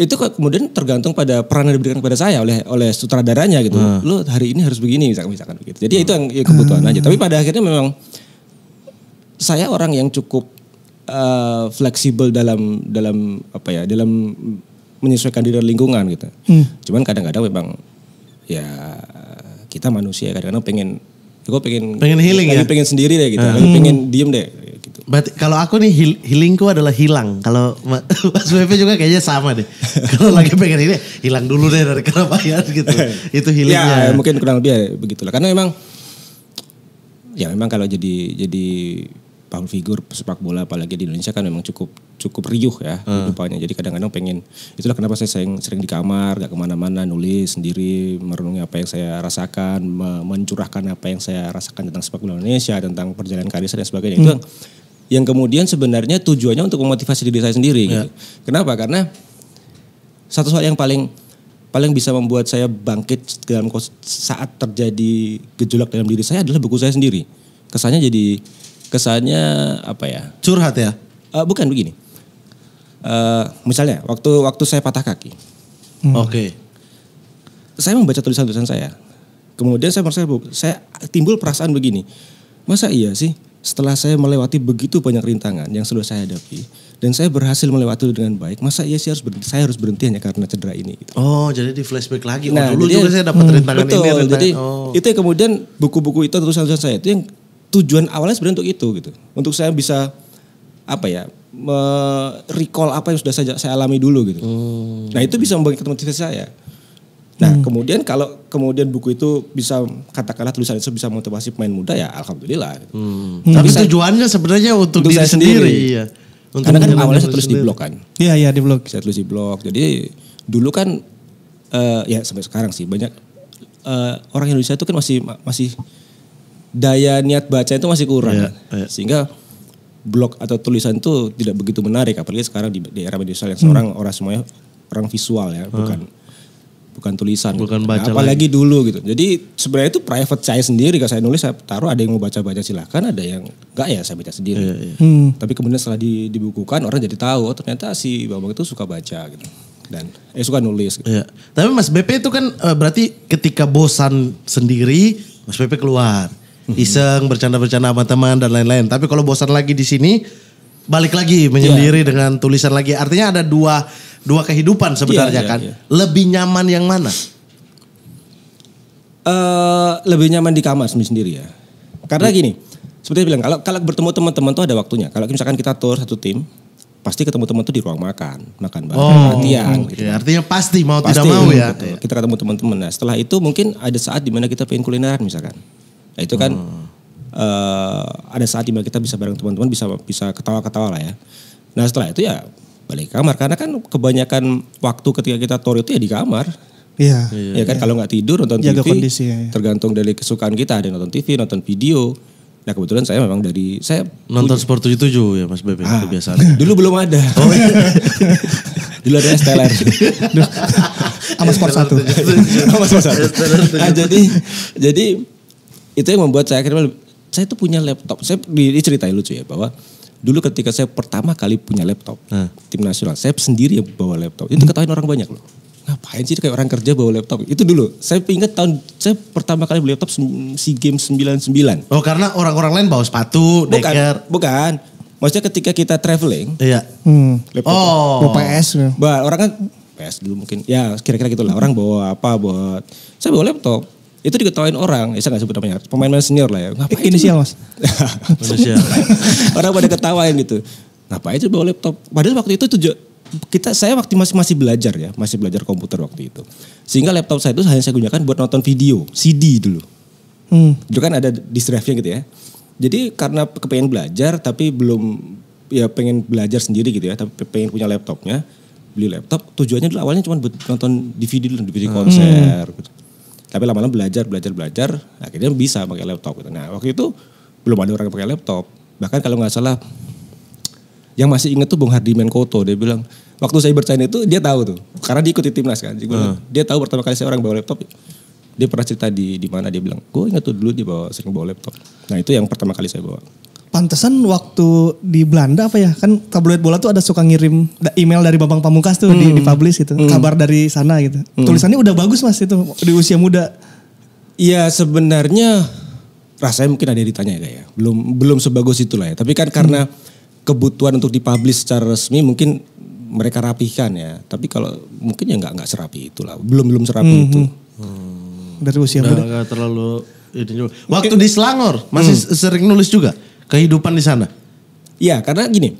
itu kemudian tergantung pada peran yang diberikan kepada saya oleh oleh sutradaranya gitu. Uh. Nah. Lo hari ini harus begini misalkan misalkan begitu. Jadi uh. itu yang ya kebutuhan uh. aja. Tapi pada akhirnya memang saya orang yang cukup uh, fleksibel dalam dalam apa ya dalam menyesuaikan diri lingkungan gitu. Hmm. Cuman kadang-kadang memang ya kita manusia kadang-kadang pengen aku pengen pengen healing ya pengen sendiri deh gitu hmm. pengen diem deh gitu. kalau aku nih healingku adalah hilang. Kalau <laughs> Mas Pepe juga kayaknya sama deh. <laughs> kalau lagi pengen ini hilang dulu deh dari keramaian gitu. <laughs> Itu healingnya. Ya, mungkin kurang lebih ya, begitulah. Karena memang ya memang kalau jadi jadi pang figur sepak bola apalagi di Indonesia kan memang cukup cukup riuh ya hmm. jadi kadang-kadang pengen itulah kenapa saya sering, sering di kamar gak kemana-mana nulis sendiri merenungi apa yang saya rasakan mencurahkan apa yang saya rasakan tentang sepak bola Indonesia tentang perjalanan karir saya dan sebagainya hmm. itu yang kemudian sebenarnya tujuannya untuk memotivasi diri saya sendiri ya. gitu. kenapa karena satu soal yang paling paling bisa membuat saya bangkit dalam saat terjadi gejolak dalam diri saya adalah buku saya sendiri kesannya jadi kesannya apa ya? Curhat ya? Uh, bukan begini. Uh, misalnya waktu waktu saya patah kaki. Hmm. Oke. Okay. Saya membaca tulisan-tulisan saya. Kemudian saya merasa saya timbul perasaan begini. Masa iya sih setelah saya melewati begitu banyak rintangan yang sudah saya hadapi dan saya berhasil melewati dengan baik, masa iya sih harus berhenti, saya harus berhenti hanya karena cedera ini gitu. Oh, jadi di flashback lagi. Oh, nah, dulu jadi, juga saya dapat hmm, rintangan betul, ini. Ya, rintangan. Jadi ya? oh. itu yang kemudian buku-buku itu tulisan-tulisan saya itu yang tujuan awalnya sebenarnya untuk itu gitu. Untuk saya bisa apa ya recall apa yang sudah saya, saya alami dulu gitu. Hmm. Nah itu bisa membangkitkan motivasi saya. Nah hmm. kemudian kalau kemudian buku itu bisa katakanlah tulisan itu bisa motivasi pemain muda ya alhamdulillah. Gitu. Hmm. Tapi, saya, tujuannya sebenarnya untuk, untuk diri saya sendiri. sendiri. Iya. Untuk Karena kan awalnya saya tulis sendiri. di blog kan. Iya iya di blog. Saya tulis di blog. Jadi dulu kan uh, ya sampai sekarang sih banyak uh, orang Indonesia itu kan masih masih daya niat baca itu masih kurang. Yeah, yeah. Sehingga blog atau tulisan itu tidak begitu menarik apalagi sekarang di, di era media sosial yang hmm. orang semuanya orang visual ya, hmm. bukan bukan tulisan. Bukan gitu. baca. Nah, apalagi lagi. dulu gitu. Jadi sebenarnya itu private saya sendiri kalau saya nulis saya taruh ada yang mau baca-baca silahkan ada yang enggak ya saya baca sendiri. Iya, iya. Hmm. Tapi kemudian setelah dibukukan orang jadi tahu oh, ternyata si Bambang itu suka baca gitu. Dan eh suka nulis gitu. Iya. Tapi Mas BP itu kan eh, berarti ketika bosan sendiri Mas BP keluar iseng bercanda-bercanda sama teman dan lain-lain. Tapi kalau bosan lagi di sini balik lagi menyendiri yeah. dengan tulisan lagi. Artinya ada dua dua kehidupan sebenarnya yeah, yeah, kan. Yeah. Lebih nyaman yang mana? Uh, lebih nyaman di kamar sendiri ya. Karena iya. gini, seperti bilang kalau kalau bertemu teman-teman tuh ada waktunya. Kalau misalkan kita tour satu tim, pasti ketemu teman tuh di ruang makan, makan bareng, oh, latihan. Okay. Gitu kan. Artinya pasti mau pasti, tidak mau ya. Betul. Kita ketemu teman-teman. Nah, setelah itu mungkin ada saat dimana kita pengen kulineran misalkan. Nah, itu kan hmm. uh, ada saat dimana kita bisa bareng teman-teman bisa bisa ketawa-ketawa lah ya. Nah setelah itu ya balik ke kamar karena kan kebanyakan waktu ketika kita tour itu ya di kamar. Iya. iya. Ya kan iya. kalau nggak tidur nonton Jaga TV. Kondisi, ya, Tergantung dari kesukaan kita ada nonton TV, nonton video. Nah kebetulan saya memang dari saya nonton Sport 77 ya Mas Bebe ya, ah, kebiasaan. <laughs> Dulu belum ada. Oh, iya. <laughs> dulu ada Stellar. Sama Sport satu. Sama Sport satu. Nah, jadi jadi itu yang membuat saya akhirnya saya tuh punya laptop. Saya diceritain lucu ya bahwa dulu ketika saya pertama kali punya laptop nah. tim nasional, saya sendiri yang bawa laptop. Itu ketahuin orang banyak loh. Ngapain sih kayak orang kerja bawa laptop? Itu dulu. Saya ingat tahun saya pertama kali beli laptop SEA Games 99. Oh, karena orang-orang lain bawa sepatu, bukan, deker. Bukan. Maksudnya ketika kita traveling, iya. Hmm. Laptop. Oh, PS. Gitu. Bah, orang kan PS dulu mungkin. Ya, kira-kira gitulah. Orang bawa apa, bawa saya bawa laptop itu diketawain orang, ya saya gak sebut namanya, pemain-pemain senior lah ya. Eh, Ngapain Inisial mas. Inisial. <laughs> <laughs> orang pada ketawain gitu. Ngapain itu bawa laptop? Padahal waktu itu tujuh, kita saya waktu masih masih belajar ya, masih belajar komputer waktu itu. Sehingga laptop saya itu hanya saya gunakan buat nonton video, CD dulu. Hmm. Itu kan ada disk drive-nya gitu ya. Jadi karena kepengen belajar tapi belum ya pengen belajar sendiri gitu ya, tapi pengen punya laptopnya, beli laptop tujuannya dulu awalnya cuma buat nonton DVD dulu DVD hmm. konser hmm. Gitu. Tapi lama-lama belajar, belajar, belajar, akhirnya bisa pakai laptop. Gitu. Nah waktu itu belum ada orang yang pakai laptop. Bahkan kalau nggak salah, yang masih inget tuh Bung Hardi Menkoto, dia bilang, waktu saya bercanda itu dia tahu tuh. Karena dia ikuti timnas kan. Dia, hmm. dia tahu pertama kali saya orang bawa laptop, dia pernah cerita di di mana dia bilang, gue ingat tuh dulu dia bawa sering bawa laptop. Nah itu yang pertama kali saya bawa. Pantesan waktu di Belanda apa ya kan tabloid bola tuh ada suka ngirim email dari Bambang Pamungkas tuh hmm. di publish gitu hmm. kabar dari sana gitu hmm. tulisannya udah bagus mas itu di usia muda. Iya sebenarnya rasanya mungkin ada yang ditanya ya, ya. belum belum sebagus itu lah ya tapi kan hmm. karena hmm. kebutuhan untuk dipublish secara resmi mungkin mereka rapihkan ya tapi kalau mungkin ya nggak nggak serapi itulah belum belum serapi hmm. itu. Hmm. hmm. Dari usia udah muda. Gak terlalu ini Waktu di Selangor masih hmm. sering nulis juga kehidupan di sana? Ya, karena gini,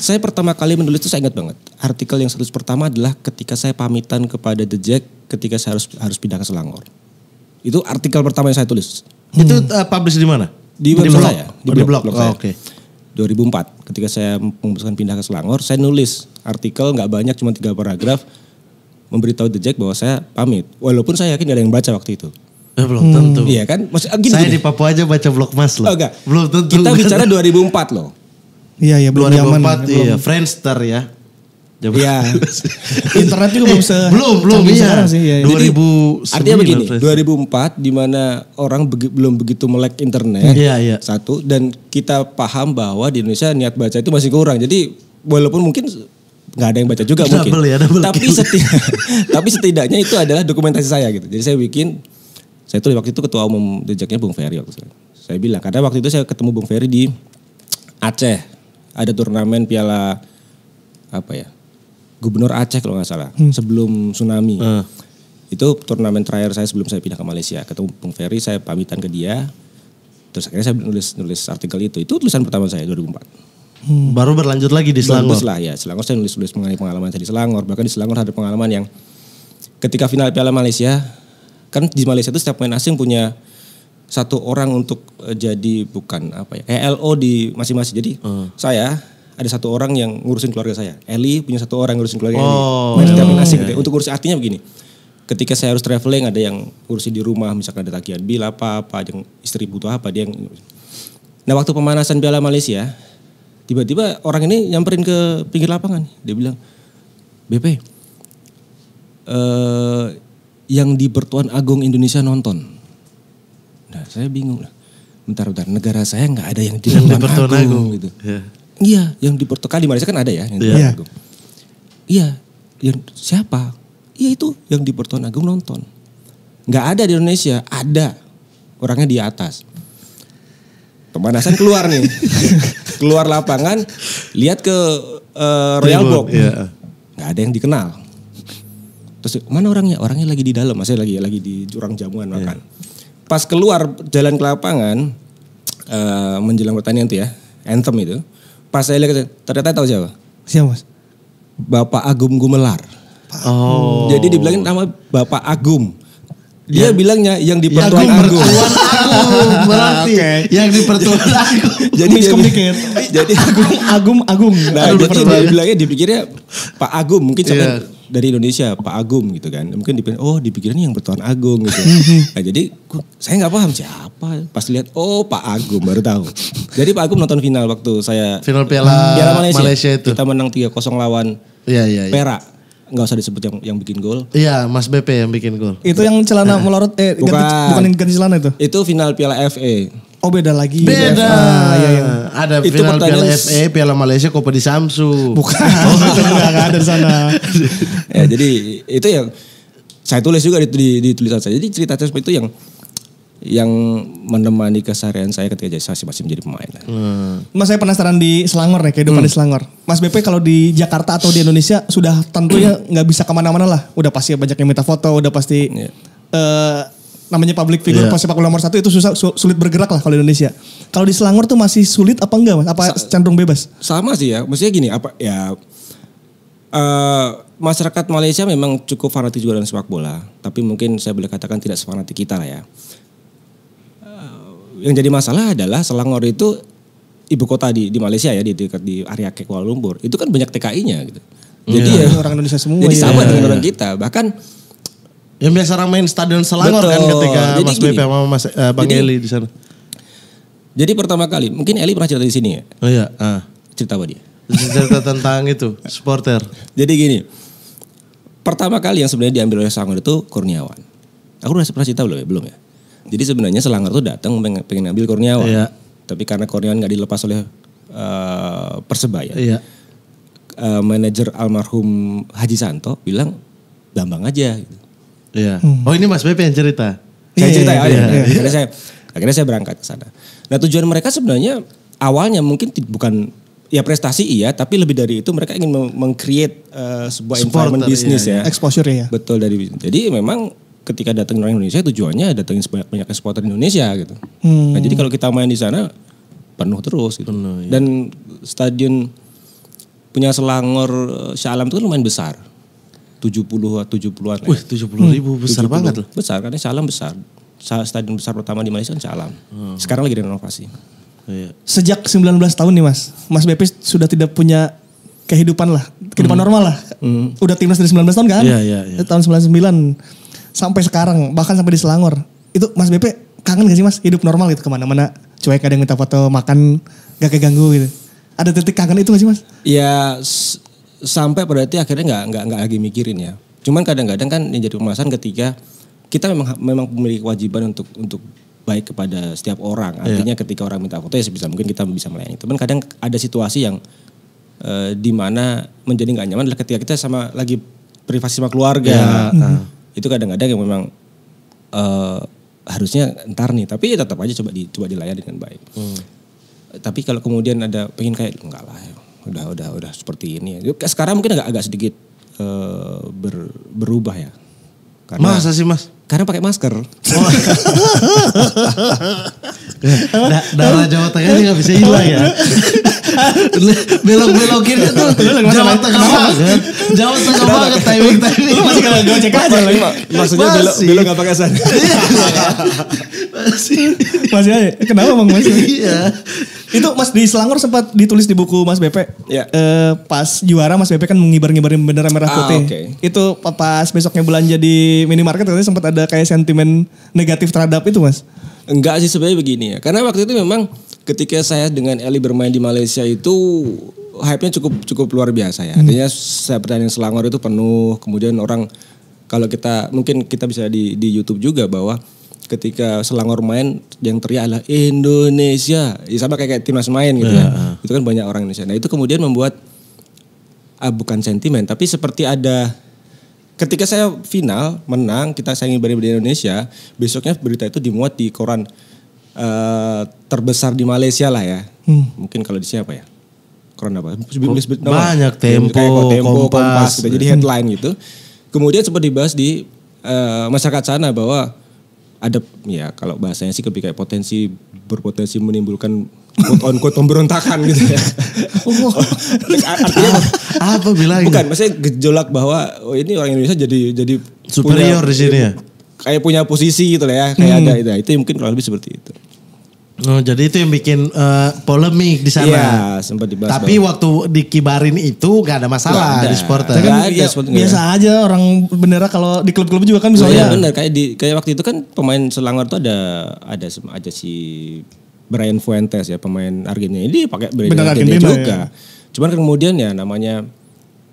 saya pertama kali menulis itu saya ingat banget. Artikel yang satu pertama adalah ketika saya pamitan kepada The Jack ketika saya harus harus pindah ke Selangor. Itu artikel pertama yang saya tulis. Hmm. Itu uh, publish di mana? Di, di blog saya, oh, di, blog, blog, blog saya. Oh, Oke. Okay. 2004 ketika saya memutuskan pindah ke Selangor, saya nulis artikel nggak banyak cuma tiga paragraf memberitahu The Jack bahwa saya pamit. Walaupun saya yakin gak ada yang baca waktu itu. Nah, belum hmm. tentu. Iya kan? Maksud, eh, gini, Saya gini. di Papua aja baca blog Mas loh. Oh, Belum tentu. Kita bicara 2004 loh. Iya, iya. Belum 2004, zaman, iya. Belum. Friendster ya. Jaman. Ya. <laughs> Internet juga belum se belum belum iya. Sih, iya. 2000 iya. artinya begini, 2004 di mana orang be belum begitu melek internet. Iya, iya. Satu dan kita paham bahwa di Indonesia niat baca itu masih kurang. Jadi walaupun mungkin nggak ada yang baca juga double mungkin. Ya, tapi setidak, <laughs> <laughs> tapi setidaknya itu adalah dokumentasi saya gitu. Jadi saya bikin saya tuh waktu itu ketua umum jejaknya Bung Ferry waktu saya. Saya bilang karena waktu itu saya ketemu Bung Ferry di Aceh. Ada turnamen Piala apa ya? Gubernur Aceh kalau nggak salah hmm. sebelum tsunami. Uh. Itu turnamen terakhir saya sebelum saya pindah ke Malaysia. Ketemu Bung Ferry, saya pamitan ke dia. Terus akhirnya saya nulis nulis artikel itu. Itu tulisan pertama saya 2004. Hmm. Baru berlanjut lagi di Selangor. lah ya, Selangor saya nulis-nulis mengenai pengalaman saya di Selangor. Bahkan di Selangor ada pengalaman yang ketika final Piala Malaysia kan di Malaysia itu setiap pemain asing punya satu orang untuk eh, jadi bukan apa ya ELO di masing-masing. Jadi hmm. saya ada satu orang yang ngurusin keluarga saya. Eli punya satu orang ngurusin keluarga oh, Eli. Main setiap iya, asing iya. Gitu. iya. Untuk ngurus artinya begini. Ketika saya harus traveling ada yang ngurusin di rumah misalkan ada tagihan bil apa apa yang istri butuh apa dia yang Nah waktu pemanasan Piala Malaysia tiba-tiba orang ini nyamperin ke pinggir lapangan. Dia bilang, BP, eh, yang di Pertuan Agung Indonesia nonton. Nah, saya bingung lah. Bentar, bentar. Negara saya nggak ada yang di Pertuan, yang Pertuan Agung, gitu. Yeah. Iya, yang di Pertuan Kali Malaysia kan ada ya. Yang yeah. Iya. Agung. Iya, yang siapa? Iya itu yang di Pertuan Agung nonton. Nggak ada di Indonesia, ada orangnya di atas. Pemanasan keluar nih, <laughs> keluar lapangan, lihat ke uh, Royal Box, yeah. nggak ada yang dikenal terus mana orangnya orangnya lagi di dalam masih lagi lagi di jurang jamuan iya. makan yeah. pas keluar jalan ke lapangan uh, menjelang pertandingan tuh ya anthem itu pas saya lihat ternyata tahu siapa siapa mas bapak Agum Gumelar oh jadi dibilangin nama bapak Agum dia yang, bilangnya yang di pertuan Agung. Agung. Agung berarti. okay. Yang di pertuan jadi <laughs> dia, jadi Agum Agum Agung Nah, Aduh, jadi dia bilangnya dipikirnya Pak Agum mungkin sampai iya. yeah dari Indonesia Pak Agung gitu kan mungkin dipikir oh dipikirin yang bertuan Agung gitu <laughs> nah, jadi saya nggak paham siapa pas lihat oh Pak Agung baru tahu jadi Pak Agung nonton final waktu saya final Piala, Piala Malaysia, Malaysia itu. kita menang 3-0 lawan ya, ya, ya. Perak nggak usah disebut yang yang bikin gol. Iya, Mas BP yang bikin gol. Itu yang celana nah. melorot eh bukan. ganti, bukan yang ganti celana itu. Itu final Piala FA. Oh beda lagi. Beda. ya, ya. Ada itu final Piala FA, Piala Malaysia, Kopi di Samsu. Bukan. <laughs> Oh, itu gak ada sana. <laughs> ya, jadi itu yang saya tulis juga di, di, di tulisan saya. Jadi cerita seperti itu yang yang menemani keseharian saya ketika saya masih menjadi pemain. Kan. Hmm. Mas saya penasaran di Selangor nih, kehidupan hmm. di Selangor. Mas BP kalau di Jakarta atau di Indonesia sudah tentunya <clears throat> nggak bisa kemana-mana lah. Udah pasti banyak yang minta foto, udah pasti yeah. Iya namanya public figure yeah. sepak bola nomor satu itu susah su, sulit bergerak lah kalau Indonesia. Kalau di Selangor tuh masih sulit apa enggak mas? Apa Sa cenderung bebas? Sama sih ya. Maksudnya gini apa ya uh, masyarakat Malaysia memang cukup fanatik juga dengan sepak bola. Tapi mungkin saya boleh katakan tidak sefanatik kita lah ya. Uh, yang jadi masalah adalah Selangor itu ibu kota di di Malaysia ya di dekat di area Kuala Lumpur. Itu kan banyak TKI-nya gitu. Jadi yeah. ya orang Indonesia semua. Jadi ya. sama iya, dengan iya. orang kita. Bahkan yang biasa ramai stadion Selangor kan Betul. kan ketika jadi Mas Bebe sama Mas uh, Bang jadi, Eli di sana. Jadi pertama kali, mungkin Eli pernah cerita di sini ya? Oh iya, ah. Cerita apa dia? Cerita <laughs> tentang itu, supporter. Jadi gini, pertama kali yang sebenarnya diambil oleh Selangor itu Kurniawan. Aku udah pernah cerita belum ya? Belum ya? Jadi sebenarnya Selangor tuh datang pengen, ambil Kurniawan. Iya. Tapi karena Kurniawan nggak dilepas oleh uh, Persebaya. Iya. Uh, manajer almarhum Haji Santo bilang Bambang aja gitu. Iya. Hmm. Oh ini Mas Bebe yang cerita. Saya yeah, cerita ya. Yeah, yeah. Akhirnya saya akhirnya saya berangkat ke sana. Nah tujuan mereka sebenarnya awalnya mungkin bukan ya prestasi iya, tapi lebih dari itu mereka ingin mengcreate uh, sebuah Supporter, environment bisnis iya, ya. Iya. Exposure ya. Betul dari bisnis. Jadi memang ketika datang orang Indonesia tujuannya datangin sebanyak banyak supporter Indonesia gitu. Hmm. Nah jadi kalau kita main di sana penuh terus gitu. Penuh, iya. Dan stadion punya Selangor eh, Shalom itu kan lumayan besar tujuh puluh an Wih, ya. tujuh 70 ribu hmm. besar 70, banget loh. Besar karena Salam besar. Stadion besar pertama di Malaysia kan Salam. Hmm. Sekarang lagi renovasi Iya. Sejak belas tahun nih Mas, Mas Bepis sudah tidak punya kehidupan lah, kehidupan hmm. normal lah. Hmm. Udah timnas dari 19 tahun kan? Iya, iya, iya. Eh, tahun 99 sampai sekarang, bahkan sampai di Selangor. Itu Mas BP kangen gak sih Mas hidup normal gitu kemana-mana? Cuek ada yang minta foto makan gak keganggu gitu. Ada titik kangen itu gak sih Mas? Ya sampai berarti akhirnya nggak nggak nggak lagi mikirin ya. Cuman kadang-kadang kan yang jadi permasalahan ketika kita memang memang memiliki kewajiban untuk untuk baik kepada setiap orang. Iya. Artinya yeah. ketika orang minta foto ya sebisa mungkin kita bisa melayani. Cuman kadang ada situasi yang uh, di menjadi nggak nyaman adalah ketika kita sama lagi privasi sama keluarga. Yeah. Nah, mm. Itu kadang-kadang yang memang uh, harusnya entar nih, tapi ya tetap aja coba di, coba dilayani dengan baik. Mm. Tapi kalau kemudian ada pengen kayak enggak lah, ya udah udah udah seperti ini ya. Sekarang mungkin agak agak sedikit uh, ber, berubah ya. Karena, Masa sih mas? Karena pakai masker. Oh. darah Jawa Tengah ini gak bisa hilang ya. Belok-belokin itu Jawa Tengah banget. Jawa Tengah banget timing timing. Masih kalau gue cek aja lagi. Maksudnya belok belok gak pakai sana. Masih. Masih aja. Kenapa Bang Mas? Iya. Itu Mas di Selangor sempat ditulis di buku Mas BP. Ya. Eh, pas juara Mas BP kan mengibar-ngibarin bendera merah ah, putih. Ah, okay. Itu pas besoknya belanja di minimarket katanya sempat ada ada kayak sentimen negatif terhadap itu mas? Enggak sih sebenarnya begini ya. Karena waktu itu memang ketika saya dengan Eli bermain di Malaysia itu hype-nya cukup cukup luar biasa ya. Hmm. Artinya saya pertandingan Selangor itu penuh. Kemudian orang kalau kita mungkin kita bisa di di YouTube juga bahwa ketika Selangor main yang teriak adalah Indonesia. Ya sama kayak, kayak timnas main gitu yeah. ya. Itu kan banyak orang Indonesia. Nah, itu kemudian membuat ah, bukan sentimen tapi seperti ada ketika saya final menang kita saingi berita di Indonesia besoknya berita itu dimuat di koran uh, terbesar di Malaysia lah ya hmm. mungkin kalau di sini apa ya koran apa banyak tempo, tempo, tempo kompas, kompas gitu. jadi headline gitu kemudian sempat dibahas di uh, masyarakat sana bahwa ada ya kalau bahasanya sih lebih potensi berpotensi menimbulkan quote on quote pemberontakan gitu ya. Oh, artinya apa, apa bilang? Bukan, maksudnya gejolak bahwa oh, ini orang Indonesia jadi jadi superior punya, di sini ya. Kayak punya posisi gitu lah ya, kayak hmm. ada itu. Itu mungkin kurang lebih seperti itu. Oh, jadi itu yang bikin uh, polemik di sana. Iya, sempat dibahas. Tapi bahwa. waktu dikibarin itu gak ada masalah gak ada. di supporter. Ya? Gak kan ada, ya, sport, biasa aja orang bendera kalau di klub-klub juga kan misalnya. Iya, benar kayak di kayak waktu itu kan pemain Selangor tuh ada ada aja si Brian Fuentes ya pemain Argentina. Ini pakai bendera Argentina, Argentina juga. Ya. Cuman kemudian ya namanya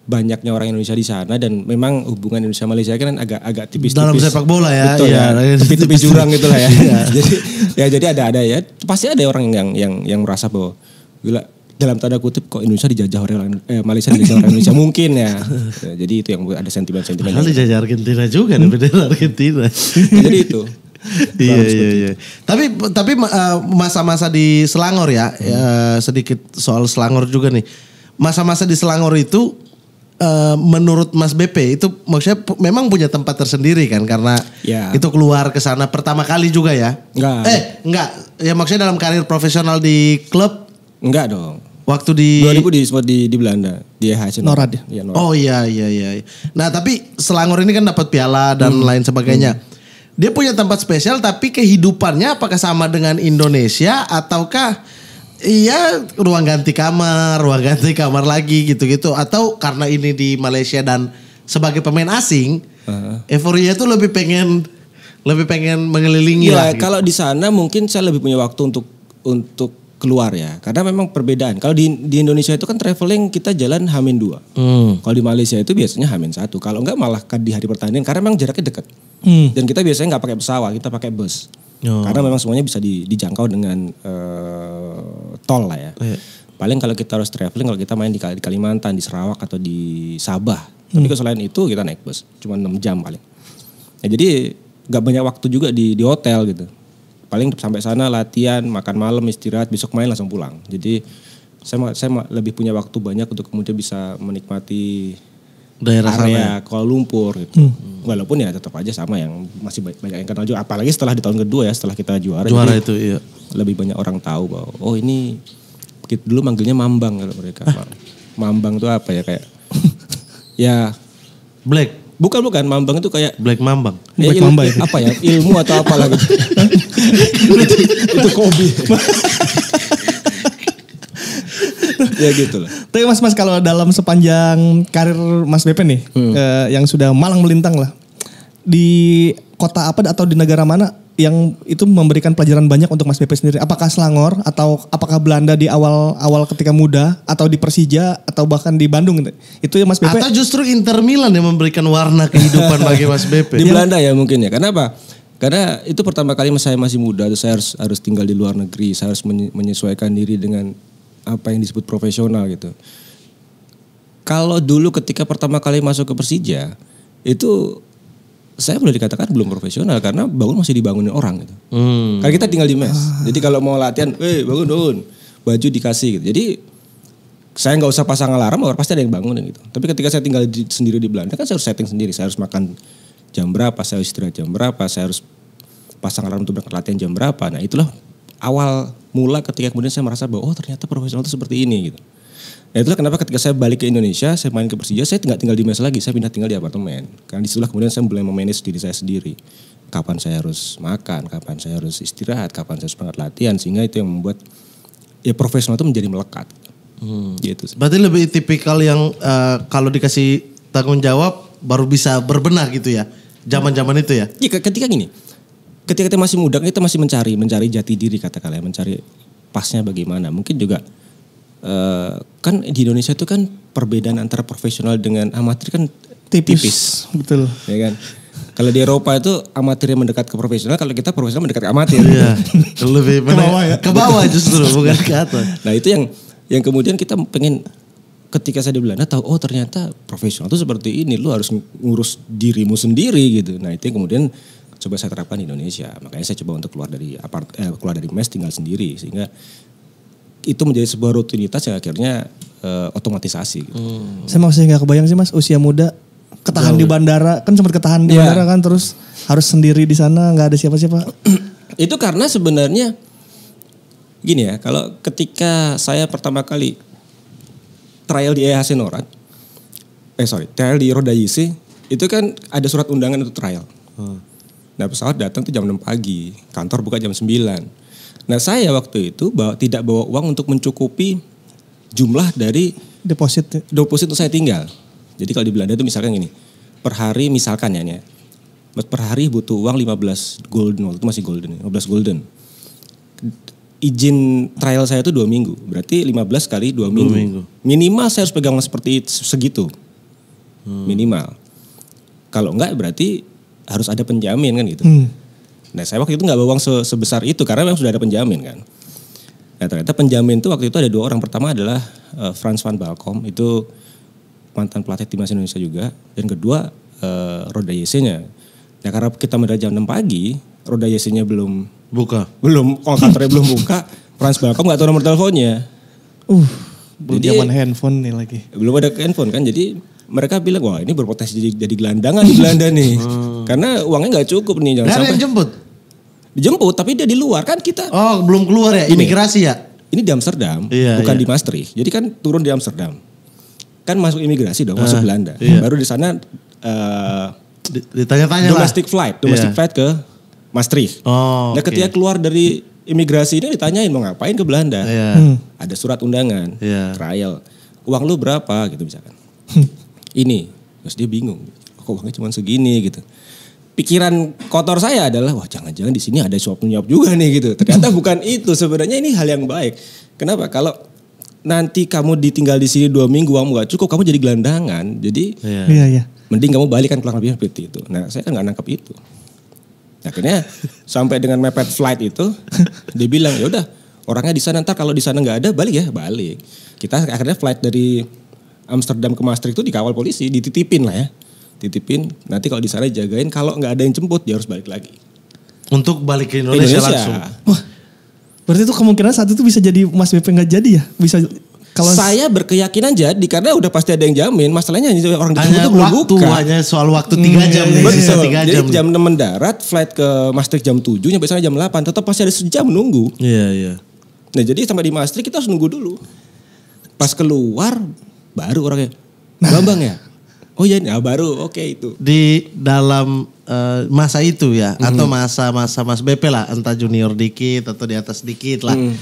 banyaknya orang Indonesia di sana dan memang hubungan Indonesia Malaysia kan agak agak tipis-tipis dalam sepak bola ya, Betul, iya. ya, gitu ya. tepi jurang gitulah ya. jadi ya jadi ada ada ya pasti ada orang yang yang yang merasa bahwa gila dalam tanda kutip kok Indonesia dijajah orang eh, Malaysia dijajah oleh Indonesia <laughs> mungkin ya. ya. Jadi itu yang ada sentimen-sentimen. Padahal dijajah Argentina juga hmm. nih Argentina. Nah, <laughs> jadi itu. <laughs> iya iya iya. Tapi tapi eh, masa-masa di Selangor ya, ya hmm. ya sedikit soal Selangor juga nih. Masa-masa di Selangor itu Eh, menurut Mas BP itu maksudnya memang punya tempat tersendiri kan karena ya. itu keluar ke sana pertama kali juga ya? Enggak. Eh, enggak. Ya maksudnya dalam karir profesional di klub? Enggak dong. Waktu di 2000 di di, di Belanda, di HC Norad. Ya, Oh iya iya iya. Nah, tapi Selangor ini kan dapat piala dan hmm. lain sebagainya. Hmm. Dia punya tempat spesial tapi kehidupannya apakah sama dengan Indonesia ataukah Iya, ruang ganti kamar, ruang ganti kamar lagi gitu-gitu. Atau karena ini di Malaysia dan sebagai pemain asing, uh. euforia tuh lebih pengen lebih pengen mengelilingi Iya, gitu. Kalau di sana mungkin saya lebih punya waktu untuk untuk keluar ya. Karena memang perbedaan. Kalau di, di Indonesia itu kan traveling kita jalan hamin dua. Hmm. Kalau di Malaysia itu biasanya hamin satu. Kalau enggak malah di hari pertandingan karena memang jaraknya dekat. Hmm. Dan kita biasanya nggak pakai pesawat, kita pakai bus. Oh. Karena memang semuanya bisa di, dijangkau dengan uh, tol lah ya. Oh, iya. Paling kalau kita harus traveling kalau kita main di, di Kalimantan, di Sarawak atau di Sabah. Hmm. Tapi selain itu kita naik bus, cuma 6 jam paling. Ya, jadi gak banyak waktu juga di di hotel gitu. Paling sampai sana latihan, makan malam, istirahat, besok main langsung pulang. Jadi saya saya lebih punya waktu banyak untuk kemudian bisa menikmati daerah area sana. Kuala Lumpur gitu. Hmm. Walaupun ya tetap aja sama yang masih banyak yang kenal juga. Apalagi setelah di tahun kedua ya, setelah kita juara. Juara itu iya. Lebih banyak orang tahu bahwa oh ini kita dulu manggilnya Mambang kalau mereka. Ah. Mambang itu apa ya kayak <laughs> ya black Bukan bukan Mambang itu kayak Black Mambang. Ya, Black il, Mambang. Apa ya? Ilmu atau apalah gitu. <laughs> itu, itu <laughs> <laughs> ya gitu lah. Tapi Mas Mas kalau dalam sepanjang karir Mas BP nih hmm. eh, yang sudah malang melintang lah di kota apa atau di negara mana yang itu memberikan pelajaran banyak untuk Mas BP sendiri? Apakah Selangor atau apakah Belanda di awal awal ketika muda atau di Persija atau bahkan di Bandung Itu ya Mas BP. Atau justru Inter Milan yang memberikan warna kehidupan bagi Mas <laughs> BP. Di Belanda ya mungkin ya. Karena apa? Karena itu pertama kali saya masih muda, saya harus harus tinggal di luar negeri, saya harus menyesuaikan diri dengan apa yang disebut profesional gitu. Kalau dulu ketika pertama kali masuk ke Persija itu saya boleh dikatakan belum profesional karena bangun masih dibangunin orang gitu. Hmm. Karena kita tinggal di mes. Ah. Jadi kalau mau latihan, eh bangun bangun, baju dikasih gitu. Jadi saya nggak usah pasang alarm, orang pasti ada yang bangun gitu. Tapi ketika saya tinggal di, sendiri di Belanda kan saya harus setting sendiri, saya harus makan jam berapa, saya harus istirahat jam berapa, saya harus pasang alarm untuk berangkat latihan jam berapa. Nah itulah awal mula ketika kemudian saya merasa bahwa oh ternyata profesional itu seperti ini gitu. Nah itulah kenapa ketika saya balik ke Indonesia, saya main ke Persija, saya tidak tinggal di mes lagi, saya pindah tinggal di apartemen. Karena disitulah kemudian saya mulai memanage diri saya sendiri. Kapan saya harus makan, kapan saya harus istirahat, kapan saya harus berangkat latihan. Sehingga itu yang membuat ya profesional itu menjadi melekat. Hmm. Gitu. Berarti lebih tipikal yang uh, kalau dikasih tanggung jawab baru bisa berbenah gitu ya. Zaman-zaman itu ya. Iya ketika gini, ketika kita masih muda kita masih mencari mencari jati diri kata kalian ya, mencari pasnya bagaimana mungkin juga uh, kan di Indonesia itu kan perbedaan antara profesional dengan amatir kan tipis, tipis. betul ya kan kalau di Eropa itu amatir yang mendekat ke profesional, kalau kita profesional mendekat ke amatir. Iya. Lebih ke bawah ya. Ke bawah justru bukan ke atas. Nah, itu yang yang kemudian kita pengen ketika saya di Belanda tahu oh ternyata profesional itu seperti ini, lu harus ngurus dirimu sendiri gitu. Nah, itu yang kemudian coba saya terapkan di Indonesia. Makanya saya coba untuk keluar dari apart eh, keluar dari mes tinggal sendiri sehingga itu menjadi sebuah rutinitas yang akhirnya eh, otomatisasi gitu. Hmm. Saya masih nggak kebayang sih Mas usia muda ketahan Jauh. di bandara kan sempat ketahan di ya. bandara kan terus harus sendiri di sana nggak ada siapa-siapa. <clears throat> itu karena sebenarnya gini ya, kalau ketika saya pertama kali trial di EHC Norat eh sorry, trial di Roda YC itu kan ada surat undangan untuk trial. Hmm Nah pesawat datang tuh jam 6 pagi, kantor buka jam 9. Nah saya waktu itu bawa, tidak bawa uang untuk mencukupi jumlah dari deposit deposit untuk saya tinggal. Jadi kalau di Belanda itu misalkan gini, per hari misalkan ya, ya. per hari butuh uang 15 golden, waktu itu masih golden, 15 ya, golden. Izin trial saya itu dua minggu, berarti 15 kali dua minggu. minggu. Minimal saya harus pegang seperti segitu, hmm. minimal. Kalau enggak berarti harus ada penjamin kan gitu. Hmm. Nah saya waktu itu nggak bawa uang se sebesar itu karena memang sudah ada penjamin kan. Nah ternyata penjamin itu waktu itu ada dua orang. Pertama adalah uh, eh, Franz van Balkom itu mantan pelatih timnas Indonesia juga. Dan kedua uh, roda yc Nah karena kita mendarat jam 6 pagi, roda yc belum buka. Belum, call belum buka. Franz Balkom nggak tahu nomor teleponnya. Uh, belum zaman handphone nih lagi. Belum ada handphone kan, jadi mereka bilang wah ini berpotensi jadi, jadi gelandangan di Belanda <laughs> nih hmm. karena uangnya nggak cukup nih jangan sampai jemput dijemput tapi dia di luar kan kita oh belum keluar ya imigrasi ya ini di Amsterdam iya, bukan iya. di Maastricht jadi kan turun di Amsterdam kan masuk imigrasi dong uh, masuk ah, Belanda iya. baru di sana uh, ditanya-tanya domestic lah. flight domestic yeah. flight ke Maastricht oh, nah ketika keluar dari imigrasi ini ditanyain mau ngapain ke Belanda yeah. hmm. ada surat undangan yeah. trial uang lu berapa gitu misalkan <laughs> ini. Terus dia bingung, kok uangnya cuma segini gitu. Pikiran kotor saya adalah wah jangan-jangan di sini ada suap nyuap juga nih gitu. Ternyata <laughs> bukan itu sebenarnya ini hal yang baik. Kenapa? Kalau nanti kamu ditinggal di sini dua minggu kamu gak cukup kamu jadi gelandangan. Jadi iya iya. iya. Mending kamu balikan ke lebih seperti itu. Nah saya kan nggak nangkep itu. Akhirnya <laughs> sampai dengan mepet flight itu dia bilang ya udah orangnya di sana ntar kalau di sana nggak ada balik ya balik. Kita akhirnya flight dari Amsterdam ke Maastricht itu dikawal polisi, dititipin lah ya. Titipin, nanti kalau di sana jagain, kalau nggak ada yang jemput dia harus balik lagi. Untuk balik ke Indonesia, Indonesia. langsung? Wah, berarti itu kemungkinan saat itu bisa jadi Mas BP nggak jadi ya? Bisa kalau saya berkeyakinan jadi karena udah pasti ada yang jamin. Masalahnya hanya orang di itu belum waktu, buka. Hanya soal waktu 3 hmm, jam. Hmm, betul. 3 jam. Jadi jam 6 mendarat, flight ke Maastricht jam 7, nyampe sana jam 8. Tetap pasti ada sejam menunggu. Iya, iya. Nah jadi sampai di Maastricht kita harus nunggu dulu. Pas keluar baru orangnya. Nah. Bambang ya? <laughs> Oh iya, nah, baru oke okay, itu. Di dalam uh, masa itu ya, mm. atau masa-masa Mas BP lah, entah junior dikit atau di atas dikit lah. Mm.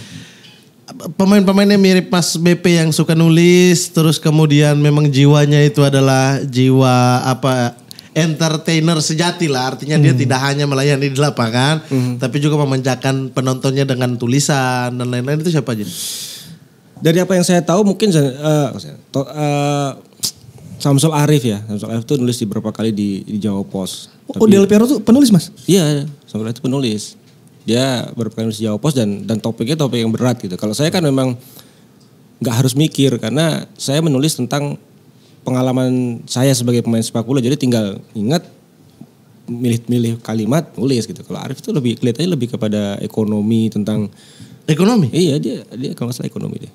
Pemain-pemainnya mirip Mas BP yang suka nulis, terus kemudian memang jiwanya itu adalah jiwa apa entertainer sejati lah. Artinya hmm. dia mhm. tidak hanya melayani di lapangan, hmm. tapi juga memanjakan penontonnya dengan tulisan dan lain-lain itu siapa aja? dari apa yang saya tahu mungkin uh, to, uh, eh, Samsul Arif ya. Samsul Arif itu nulis di beberapa kali di, di Jawa Pos. Oh, Tapi, oh, Del Piero tuh penulis, Mas? Iya, iya. Samsul Arif itu penulis. Dia beberapa kali nulis di Jawa Pos dan dan topiknya topik yang berat gitu. Kalau saya kan memang nggak harus mikir karena saya menulis tentang pengalaman saya sebagai pemain sepak bola. Jadi tinggal ingat milih-milih kalimat nulis gitu. Kalau Arif itu lebih kelihatannya lebih kepada ekonomi tentang hmm Ekonomi? Iya dia dia kalau nggak ekonomi dia.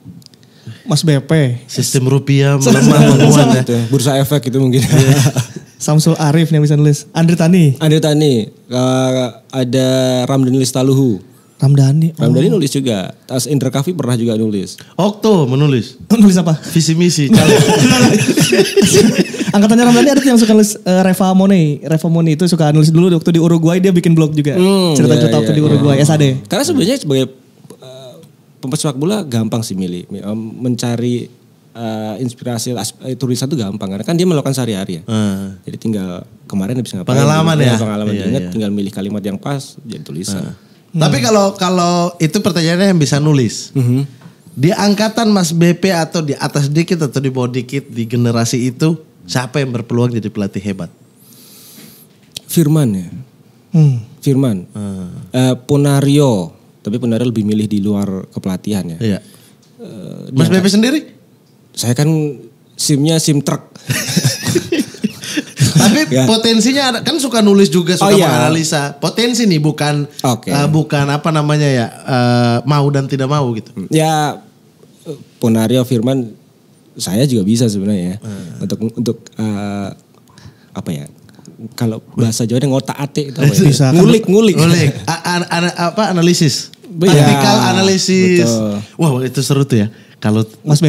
Mas BP. Sistem rupiah melemah menguat ya. ya. Bursa efek itu mungkin. Iya. <laughs> Samsul Arif yang bisa nulis. Andre Tani. Andre Tani. Uh, ada Ramdhani Listaluhu. Ramdhani. Oh. Ramdhani nulis juga. Tas Indra Kavi pernah juga nulis. Okto menulis. <laughs> Nulis apa? Visi misi. <laughs> Angkatannya Ramdhani ada yang suka nulis uh, Reva Mone. Reva Mone itu suka nulis dulu waktu di Uruguay dia bikin blog juga. Hmm, Cerita-cerita yeah, waktu yeah, di iya, iya. Uruguay yeah. SAD. Karena sebenarnya sebagai sepak bola gampang sih milih mencari uh, inspirasi turis eh, tulisan itu gampang karena kan dia melakukan sehari-hari ya. Uh. Jadi tinggal kemarin habis ngapain. Pengalaman gitu. ya. Iya, pengalaman iya, diingat iya. tinggal milih kalimat yang pas jadi tulisan. Uh. Hmm. Tapi kalau kalau itu pertanyaannya yang bisa nulis. Uh mhm. -huh. Di angkatan Mas BP atau di atas dikit atau di bawah dikit di generasi itu siapa yang berpeluang jadi pelatih hebat? Firman ya. Hmm. Firman. Uh. Uh, Ponario. Tapi benar-benar lebih milih di luar kepelatihan ya. Iya. Uh, Mas Bebe sendiri? Saya kan simnya sim truk. <laughs> Tapi ya. potensinya ada, kan suka nulis juga suka oh, iya. menganalisa. Potensi nih bukan okay. uh, eh, bukan apa namanya ya uh, mau dan tidak mau gitu. Hmm. Ya Ponario Firman saya juga bisa sebenarnya ya. hmm. untuk untuk uh, apa ya kalau bahasa Jawa ngotak atik itu ya? ngulik ngulik ngulik an an apa analisis iya. taktikal ya, analisis betul. wah itu seru tuh ya kalau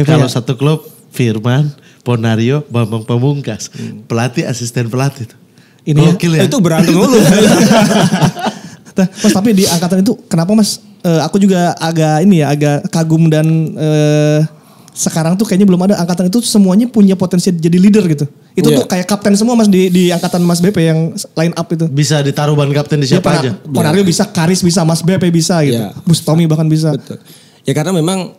kalau ya? satu klub Firman Ponario Bambang Pemungkas. hmm. pelatih asisten pelatih ini ya? Gokil ya, ya? itu berantem dulu mas tapi di angkatan itu kenapa mas uh, aku juga agak ini ya agak kagum dan uh, sekarang tuh kayaknya belum ada angkatan itu semuanya punya potensi jadi leader gitu. Itu yeah. tuh kayak kapten semua Mas di di angkatan Mas BP yang line up itu. Bisa ditaruh ban kapten di siapa ya, aja. Ponario yeah. bisa, Karis bisa, Mas BP bisa gitu. Yeah. Bus Tommy bahkan bisa. Betul. Ya karena memang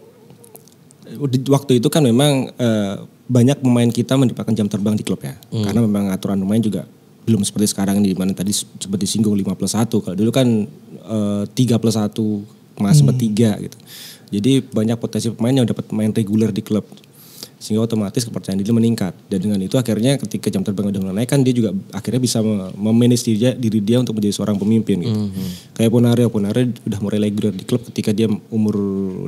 eh, waktu itu kan memang uh, banyak pemain kita mendapatkan jam terbang di klub ya. Hmm. Karena memang aturan pemain juga belum seperti sekarang di mana tadi seperti singgung 5 plus 1. Kalau dulu kan uh, eh, 3 plus 1, mas hmm. 3 gitu. Jadi banyak potensi pemain yang dapat main reguler di klub sehingga otomatis kepercayaan diri meningkat dan dengan itu akhirnya ketika jam terbang udah mulai naik kan dia juga akhirnya bisa memanage diri dia, diri dia untuk menjadi seorang pemimpin gitu. Mm-hmm. Kayak Ponario, Ponario udah mulai reguler di klub ketika dia umur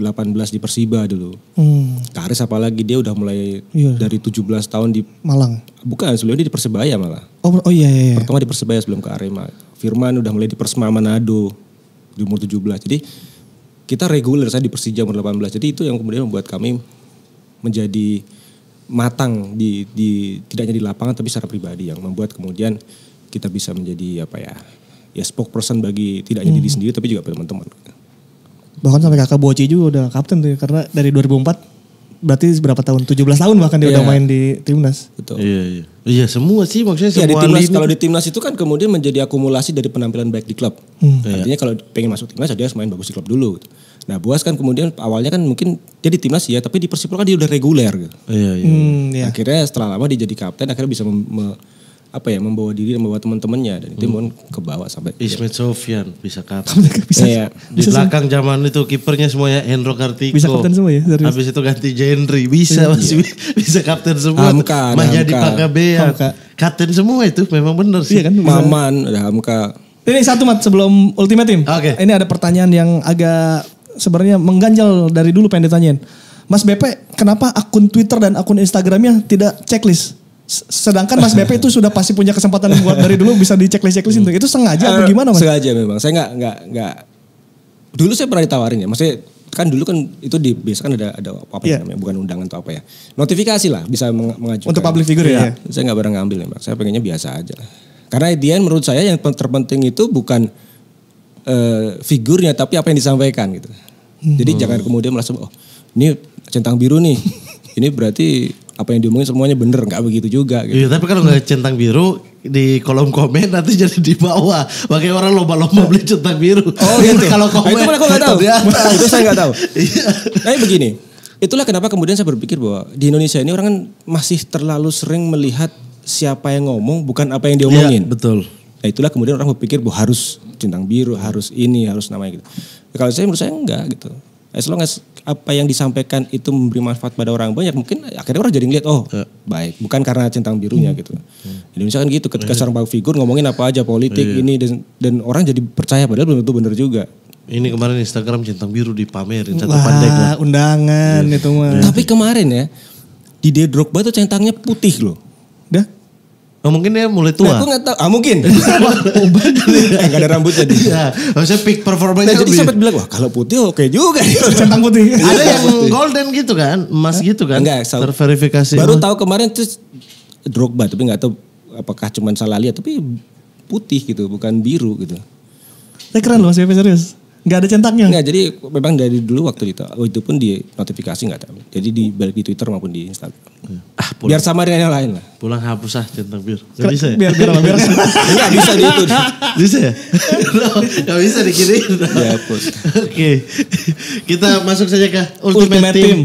18 di Persiba dulu. Mm. Karis apalagi dia udah mulai yeah. dari 17 tahun di Malang. Bukan, sebelumnya dia di Persebaya malah. Oh, oh iya, iya iya. Pertama di Persebaya sebelum ke Arema. Firman udah mulai di Persema Manado di umur 17. Jadi kita reguler saya di Persija umur 18. Jadi itu yang kemudian membuat kami menjadi matang di, di tidak hanya di lapangan tapi secara pribadi yang membuat kemudian kita bisa menjadi apa ya ya spokesperson bagi tidak hanya hmm. diri sendiri tapi juga teman-teman. Bahkan sampai kakak Boci juga udah kapten tuh ya, karena dari 2004 berarti berapa tahun? 17 tahun bahkan dia yeah. udah iya. main di timnas. Betul. Iya, iya. Iya, semua sih maksudnya iya, semua. Ya, di timnas kalau di timnas itu kan kemudian menjadi akumulasi dari penampilan baik di klub. Hmm. Iya. Artinya kalau pengen masuk timnas ya dia harus main bagus di klub dulu gitu. Nah, Buas kan kemudian awalnya kan mungkin dia di timnas ya, tapi di Persipura kan dia udah reguler gitu. Iya, iya. Hmm, iya. Akhirnya setelah lama dia jadi kapten akhirnya bisa apa ya membawa diri dan membawa teman-temannya dan itu mohon hmm. ke bawah sampai Ismet Sofian bisa kapten bisa, ya, di bisa belakang sama. zaman itu kipernya semuanya Hendro Kartiko bisa kapten semua ya serius. habis itu ganti Jendri bisa iya. masih iya. bisa kapten semua Hamka Mahjadi ya. Hamka kapten semua itu memang benar sih iya kan, bisa. Maman ada Hamka ini satu mat sebelum ultimate team oke okay. ini ada pertanyaan yang agak sebenarnya mengganjal dari dulu pengen ditanyain Mas BP, kenapa akun Twitter dan akun Instagramnya tidak checklist? Sedangkan Mas BP itu sudah pasti punya kesempatan buat dari dulu bisa dicek list checklist itu. Itu sengaja atau eh, gimana Mas? Sengaja memang. Saya nggak nggak nggak. Dulu saya pernah ditawarin ya. Maksudnya kan dulu kan itu di biasa kan ada ada apa, -apa yeah. namanya bukan undangan atau apa ya. Notifikasi lah bisa mengajukan. Untuk public figure ya. ya. Saya nggak pernah ngambil ya, Saya pengennya biasa aja Karena dia menurut saya yang terpenting itu bukan uh, figurnya tapi apa yang disampaikan gitu. Hmm. Jadi jangan kemudian merasa oh ini centang biru nih. <laughs> ini berarti apa yang diomongin semuanya bener nggak begitu juga gitu. Iya tapi kalau nggak centang biru di kolom komen nanti jadi di bawah pakai orang lomba-lomba beli centang biru. Oh gitu. <laughs> kalau komen nah, itu mana aku nggak tahu. <laughs> itu saya nggak tahu. <laughs> Iya. Tapi begini, itulah kenapa kemudian saya berpikir bahwa di Indonesia ini orang kan masih terlalu sering melihat siapa yang ngomong bukan apa yang diomongin. Iya, betul. Nah itulah kemudian orang berpikir bahwa harus centang biru, harus ini, harus namanya gitu. Kalau saya menurut saya enggak gitu as long as apa yang disampaikan itu memberi manfaat pada orang banyak mungkin akhirnya orang jadi ngeliat oh ya. baik bukan karena centang birunya hmm. gitu hmm. Indonesia kan gitu ketika iya. seorang public figure ngomongin apa aja politik ya. ini dan, dan orang jadi percaya padahal belum tentu benar juga ini kemarin Instagram centang biru dipamerin satu pendek undangan ya. itu mah iya. tapi kemarin ya di Drogba tuh centangnya putih loh Oh, mungkin dia mulai tua. Nah, aku gak tau. Ah, mungkin. Obat <laughs> <laughs> gak ada rambut jadi Iya. Maksudnya peak performance nah, jadi lebih... sempat bilang, wah kalau putih oke okay juga. <laughs> Centang putih. Iya, ada yang putih. golden gitu kan, emas gitu kan. Enggak, so, terverifikasi. Baru tahu kemarin terus Drogba, tapi gak tahu apakah cuma salah lihat, tapi putih gitu, bukan biru gitu. Tapi keren loh, siapa serius. Gak ada centangnya. Enggak, jadi memang dari dulu waktu itu, itu pun di notifikasi nggak ada. Jadi di balik di Twitter maupun di Instagram. Iya. Ah, pulang. biar sama dengan yang lain lah. Pulang hapus ah centang bir. Gak bisa ya? Biar biar biar. Enggak <laughs> bisa di itu. Bisa ya? <laughs> Gak bisa ya hapus Oke. Kita masuk saja ke Ultimate, Ultimate Team. Team.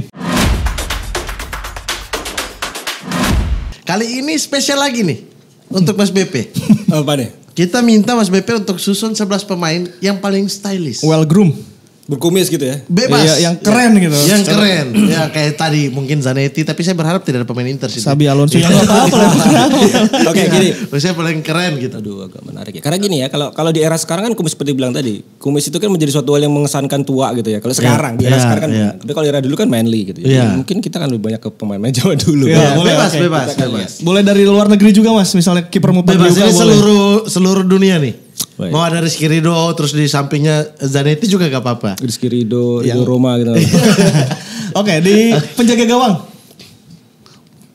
Kali ini spesial lagi nih untuk Mas BP. Apa nih? Kita minta Mas BP untuk susun 11 pemain yang paling stylish. Well groom berkumis gitu ya. Bebas. Ya, yang keren ya. gitu. Yang keren. ya kayak tadi mungkin Zanetti tapi saya berharap tidak ada pemain Inter sih. Sabi Alonso yang iya. <laughs> apa-apa. Oke, gini. Saya paling keren gitu. Aduh, agak menarik ya. Karena gini ya, kalau kalau di era sekarang kan kumis seperti bilang tadi, kumis itu kan menjadi suatu hal yang mengesankan tua gitu ya. Kalau iya, sekarang Ya, di era ya, sekarang kan, Ya. tapi kalau era dulu kan manly gitu. ya. Iya. Mungkin kita kan lebih banyak ke pemain-pemain Jawa dulu. Yeah, boleh, bebas, okay. bebas, bebas. Boleh dari luar negeri juga Mas, misalnya kiper mau Bebas, seluruh seluruh dunia nih. Baik. Mau ada Rizky Rido terus di sampingnya Zanetti juga gak apa-apa. Rizky Rido, Rido yang... Roma gitu. <laughs> Oke, okay, di <laughs> penjaga gawang.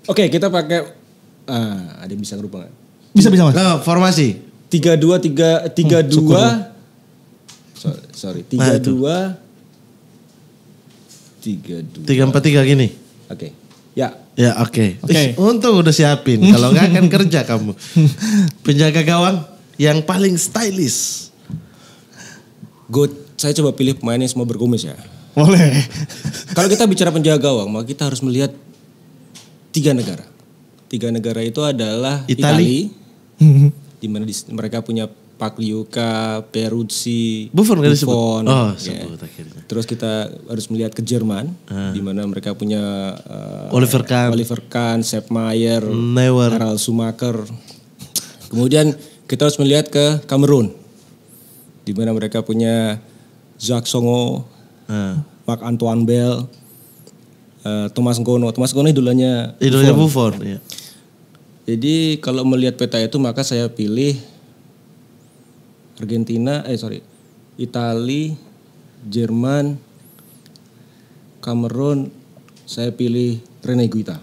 Oke, okay, kita pakai ah, ada yang bisa ngerubah Bisa bisa Mas. Nah, formasi. tiga dua tiga tiga 2 sorry, sorry 3 nah, 2 tiga 2 3 4 3 gini. Oke. Okay. Ya. Ya, oke. Okay. Okay. Untung udah siapin. Kalau enggak akan kerja kamu. <laughs> Penjaga gawang yang paling stylish? Good. Saya coba pilih pemain yang semua berkumis ya. Boleh. Kalau kita bicara penjaga gawang, maka kita harus melihat tiga negara. Tiga negara itu adalah Italia, Itali mhm. di mana mereka punya Pagliuca, Peruzzi, Buffon, Buffon oh, ya. akhirnya. Terus kita harus melihat ke Jerman, uh. di mana mereka punya uh, Oliver Kahn, Oliver Kahn, Sepp Maier, Neuer, Harald Schumacher. Kemudian kita harus melihat ke Kamerun, di mana mereka punya Jacques Songo, hmm. Mark Antoine Bell, uh, Thomas Ngono. Thomas Ngono idolanya idolanya Buffon. Iya. Jadi kalau melihat peta itu maka saya pilih Argentina, eh sorry, Itali, Jerman, Kamerun, saya pilih Rene Guita.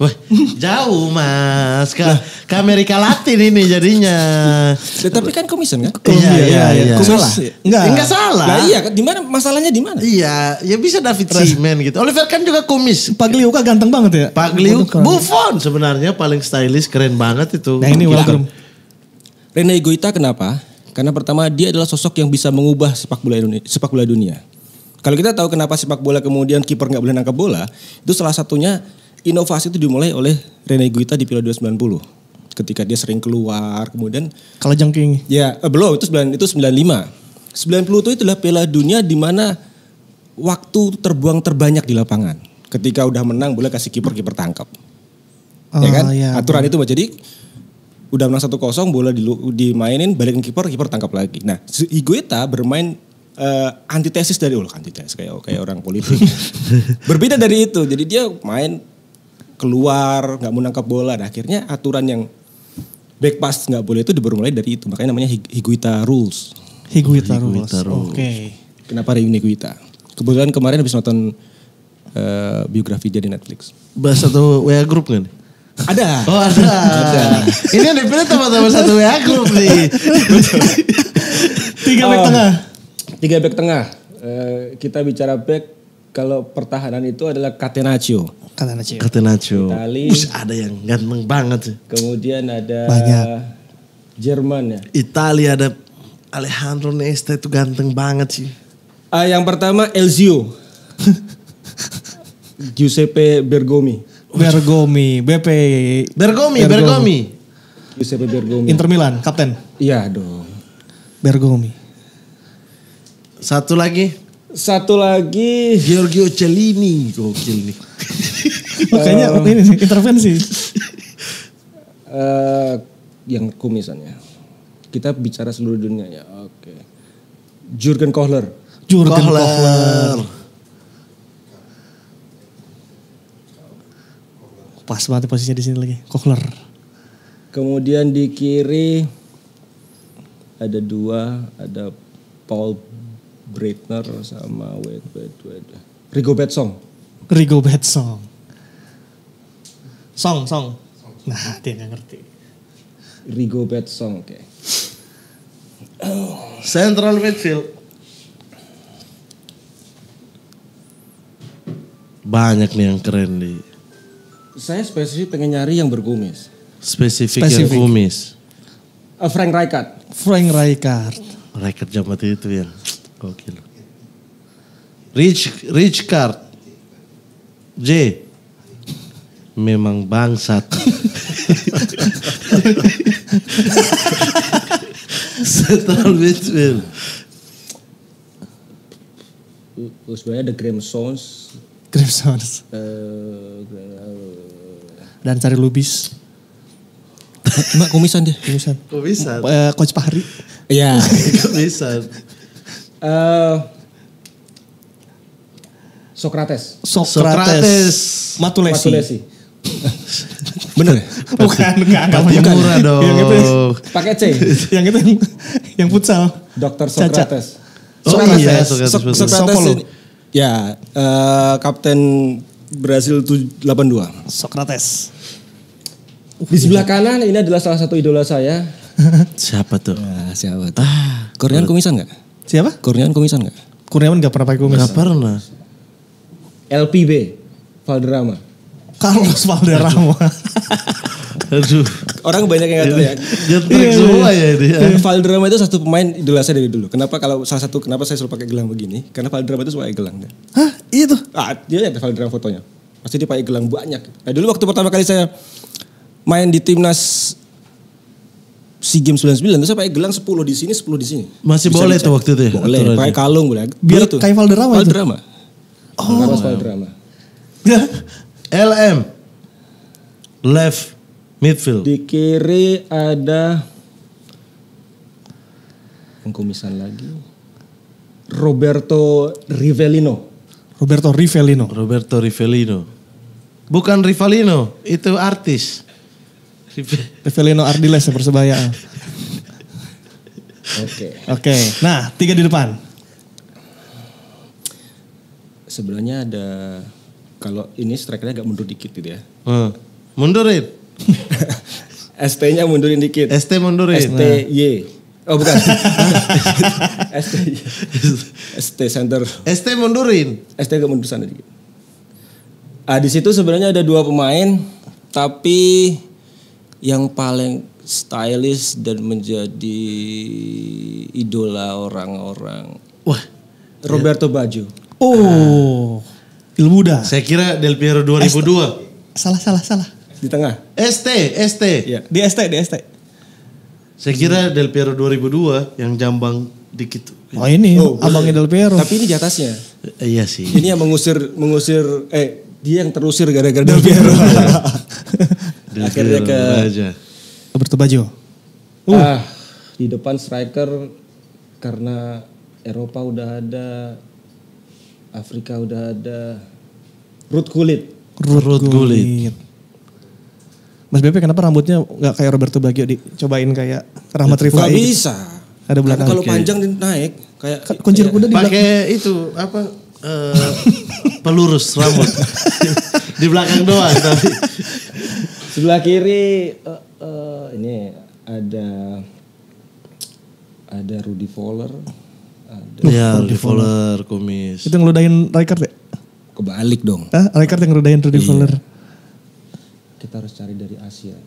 Wah, jauh mas ke, ke Amerika Latin ini jadinya. Ya, tapi kan komision kan? Iya, iya, iya, iya. Salah? Enggak. Enggak salah. Nah, iya, kan? di mana masalahnya di mana? Iya, ya bisa David Seaman gitu. Oliver kan juga komis. Pagliuca ganteng banget ya? Pagliuca, Buffon sebenarnya paling stylish, keren banget itu. Nah ini welcome. Rene Guita kenapa? Karena pertama dia adalah sosok yang bisa mengubah sepak bola dunia. sepak bola dunia. Kalau kita tahu kenapa sepak bola kemudian kiper nggak boleh nangkap bola, itu salah satunya inovasi itu dimulai oleh Rene Guita di Piala 290 ketika dia sering keluar kemudian kalau jangking ya eh, belum itu sembilan itu 95 90 itu adalah piala dunia di mana waktu terbuang terbanyak di lapangan ketika udah menang boleh kasih kiper kiper tangkap oh, ya ah, kan ya, aturan itu jadi udah menang satu kosong bola di, dimainin balikin kiper kiper tangkap lagi nah Higuita bermain uh, antitesis dari ulah oh, antitesis kayak kayak orang politik <laughs> berbeda dari itu jadi dia main keluar, nggak mau nangkap bola. Nah, akhirnya aturan yang back pass nggak boleh itu mulai dari itu. Makanya namanya Higuita Rules. Higuita, Higuita Rules. Oke. Okay. Kenapa Reuni Higuita? Kebetulan kemarin habis nonton uh, biografi dia di Netflix. Bahasa satu WA group kan? Ada. Oh ada. ada. Ini yang dipilih teman-teman satu WA group nih. tiga back um, tengah. Tiga back tengah. Uh, kita bicara back kalau pertahanan itu adalah Catenaccio. Catenaccio. Catenaccio. Itali. Ush, ada yang ganteng banget. Kemudian ada banyak. Jerman ya. Italia ada Alejandro Nesta itu ganteng banget sih. Uh, yang pertama Elzio. <laughs> Giuseppe Bergomi. Bergomi, BP. Bergomi, Bergomi. Bergomi. Giuseppe Bergomi. Inter Milan, kapten. Iya dong. Bergomi. Satu lagi, satu lagi Giorgio Cellini gokil nih. <laughs> Makanya um, ini sih intervensi. Uh, yang misalnya. Kita bicara seluruh dunia ya. Oke. Okay. Jurgen Kohler. Jurgen Kohler. Kohler. Pas banget posisinya di sini lagi. Kohler. Kemudian di kiri ada dua, ada Paul Breitner sama wait wait wait Rigobert Song. Rigobert Song. Song Song. Nah dia nggak ngerti. Rigobert Song oke. Okay. Central midfield. Banyak nih yang keren di. Saya spesifik pengen nyari yang bergumis. Spesifik, spesifik. yang kumis. Uh, Frank Rijkaard. Frank Rijkaard. Rijkaard jamat itu ya. Gokil. Rich Rich Card. J. Memang bangsat. Central midfield. Sebenarnya The Crimsons, Crimsons. Uh, uh, Dan cari Lubis. Cuma kumisan dia, kumisan. Kumisan. Uh, Coach Pahri. Iya. kumisan. Eh, Sokrates. Sokrates. Matulesi. Matulesi. <laughs> Bener ya? <laughs> Bukan, bukan. Patimura dong. Yang itu pakai C. <laughs> yang itu yang, yang futsal. Dokter Sokrates. Caca. Oh Sokrates. iya, Sokrates. Sokrates ini, ya, uh, kapten Brazil 82. Sokrates. Di sebelah kanan ini adalah salah satu idola saya. siapa tuh? Ya, siapa tuh? Ah, Kurnian Kumisa enggak? Siapa? Kurniawan kumisan gak? Kurniawan gak pernah pakai kumis. Gak pernah. LPB, Valderrama. Carlos Valderrama. Aduh. Orang banyak yang gak tahu ya. semua ya dia. Ya. Valderrama itu satu pemain idola saya dari dulu. Kenapa kalau salah satu kenapa saya selalu pakai gelang begini? Karena Valderrama itu suka gelang. Hah? Itu? Iya ah, dia lihat Valderrama fotonya. Pasti dia pakai gelang banyak. Nah, dulu waktu pertama kali saya main di timnas si game 99 saya pakai gelang 10 di sini 10 di sini. Masih bisa boleh tuh waktu itu ya? Boleh, aturannya. pakai kalung boleh. Biar tuh kayak Valderrama itu. Valderrama. Oh. Valderrama. LM. <laughs> Left midfield. Di kiri ada pengkumisan lagi. Roberto Rivellino. Roberto Rivellino. Roberto Rivellino. Bukan Rivalino itu artis. Evelino Ardiles ya Persebaya. Oke. Oke. Okay. Nah, tiga di depan. Sebenarnya ada kalau ini strike-nya agak mundur dikit gitu ya. Uh, eh, Mundurin. <laughs> ST-nya mundurin dikit. ST mundurin. STY. Y. Nah. Oh bukan. ST <laughs> ST center. ST mundurin. ST agak mundur sana dikit. Ah di situ sebenarnya ada dua pemain tapi yang paling stylish dan menjadi idola orang-orang. Wah, Roberto ya. Baggio. Oh, uh, ilmu muda. Saya kira Del Piero 2002. S salah, salah, salah. Di tengah. ST, ST. Ya. Di ST, di ST. Saya kira hmm. Del Piero 2002 yang jambang dikit. Oh ini, oh, abangnya Del Piero. Tapi ini jatasnya. Eh, iya sih. Ini yang mengusir, mengusir, eh dia yang terusir gara-gara Del Piero. <laughs> akhirnya ke Roberto Baggio. Uh. Ah, di depan striker karena Eropa udah ada, Afrika udah ada, rut Kulit. rut Kulit. Mas Bebe kenapa rambutnya nggak kayak Roberto Baggio dicobain kayak Rahmat Rifai? Gak bisa. Ada belakang. Kalau panjang panjang naik kayak kan kuncir kuda di Pakai itu apa uh, pelurus rambut. <laughs> di belakang doang tapi Sebelah kiri uh, uh, ini ada ada Rudy Fowler. Ada ya, Rudy Fowler kumis. Itu ngeludahin Rijkaard ya? Kebalik dong. Ah Rijkaard yang ngeludahin Rudy iya. Fowler. Kita harus cari dari Asia.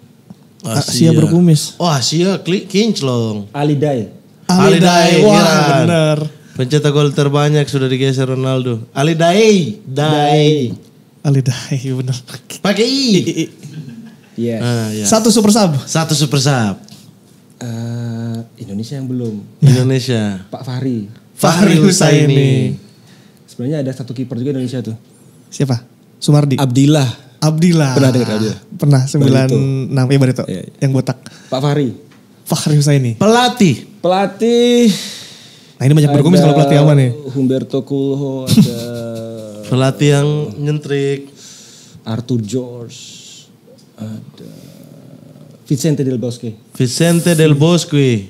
Asia, Asia berkumis. Oh Asia, klik kinclong. Alidai. Alidai, Alidai. wah Iran. bener. Pencetak gol terbanyak sudah digeser Ronaldo. Alidai, dai. Alidai, <laughs> benar Pakai i. I, I, I. Yes. Uh, yes. Satu super sub. Satu super sub. Uh, Indonesia yang belum. Indonesia. <laughs> Pak Fahri. Fahri Husaini. Sebenarnya ada satu kiper juga Indonesia tuh. Siapa? Sumardi. Abdillah. Abdillah. Pernah dengar Abdillah? Pernah, 96 ya Barito. Ya, ya. Yang botak. Pak Fahri. Fahri Husaini. Pelatih. Pelatih. Nah ini banyak berkumis kalau pelatih aman nih. Ya. Humberto Kulho, <laughs> ada... pelatih yang nyentrik. Arthur George. Vicente del Bosque. Vicente del Bosque.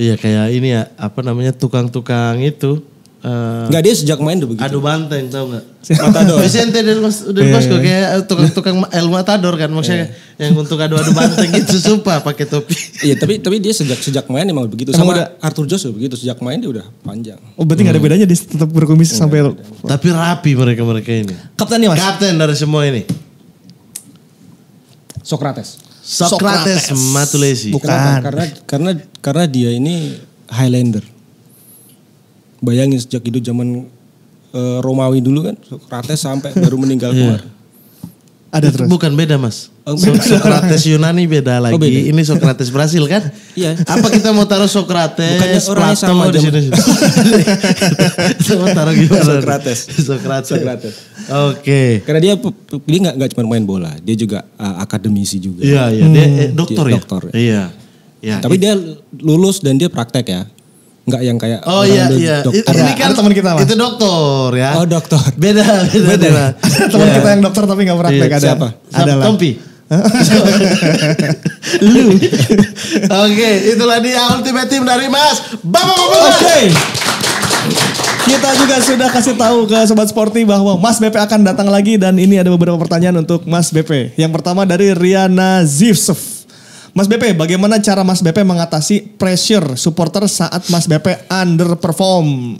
Iya kayak ini ya apa namanya tukang-tukang itu. Uh, dia sejak main udah begitu. Adu banteng tau gak? Matador. Vicente del, Mas, del iya, Bosco iya. kayak eh, tukang-tukang El Matador kan maksudnya yeah. yang untuk adu-adu banteng itu sumpah pakai topi. Iya tapi tapi dia sejak sejak main emang begitu. Sama udah, Arthur Jones udah begitu sejak main dia udah panjang. Oh berarti hmm. gak ada bedanya dia tetap berkomisi sampai. Tapi rapi mereka mereka ini. Kapten nih mas. Kapten dari semua ini. Socrates. Socrates, Socrates. Matulesi. Bukan Kenapa? karena karena karena dia ini Highlander. Bayangin sejak itu zaman uh, Romawi dulu kan Socrates sampai baru meninggal <laughs> iya. keluar. Yeah. Ada terus. Bukan beda mas. Oh, so Socrates Yunani beda oh, lagi. Oh, beda. Ini Socrates Brasil kan? Iya. Apa kita mau taruh Socrates? Bukannya Plato sama di sini. <laughs> mau taruh gimana? Socrates. Sokrates. Sokrates. Oke. Karena dia dia nggak nggak cuma main bola, dia juga uh, akademisi juga. Iya iya. Hmm. Dia eh, dokter, dia, ya? dokter ya. Iya. Ya, Tapi iya. dia lulus dan dia praktek ya. Enggak yang kayak Oh iya iya. Dokter. Ini kan teman kita mas. Itu dokter ya. Oh dokter. Beda beda. beda. beda. teman yeah. kita yang dokter tapi nggak praktek yeah. ada. Siapa? Ada Tompi. <laughs> Oke, okay, itulah dia ultimate team dari Mas Bapak Bapak. Oke. Okay kita juga sudah kasih tahu ke sobat sporty bahwa Mas BP akan datang lagi dan ini ada beberapa pertanyaan untuk Mas BP. Yang pertama dari Riana Zivsev. Mas BP, bagaimana cara Mas BP mengatasi pressure supporter saat Mas BP underperform?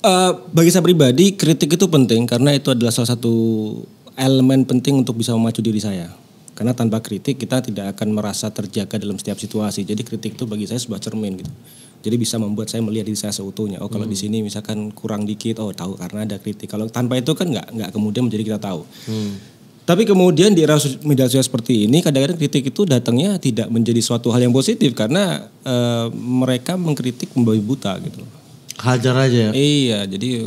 Uh, bagi saya pribadi, kritik itu penting karena itu adalah salah satu elemen penting untuk bisa memacu diri saya. Karena tanpa kritik kita tidak akan merasa terjaga dalam setiap situasi. Jadi kritik itu bagi saya sebuah cermin gitu jadi bisa membuat saya melihat diri saya seutuhnya oh kalau hmm. di sini misalkan kurang dikit oh tahu karena ada kritik kalau tanpa itu kan nggak nggak kemudian menjadi kita tahu hmm. tapi kemudian di era media sosial seperti ini kadang-kadang kritik itu datangnya tidak menjadi suatu hal yang positif karena uh, mereka mengkritik membabi buta gitu hajar aja ya? Iya, jadi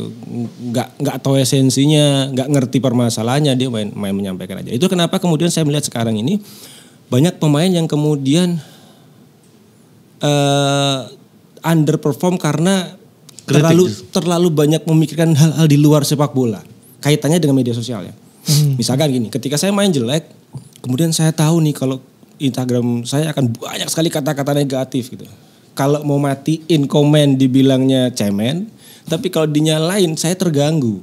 nggak nggak tahu esensinya, nggak ngerti permasalahannya dia main main menyampaikan aja. Itu kenapa kemudian saya melihat sekarang ini banyak pemain yang kemudian uh, underperform karena Kritik. terlalu terlalu banyak memikirkan hal-hal di luar sepak bola. Kaitannya dengan media sosial ya. Hmm. Misalkan gini, ketika saya main jelek, kemudian saya tahu nih kalau Instagram saya akan banyak sekali kata-kata negatif gitu. Kalau mau matiin komen dibilangnya cemen, tapi kalau dinyalain saya terganggu.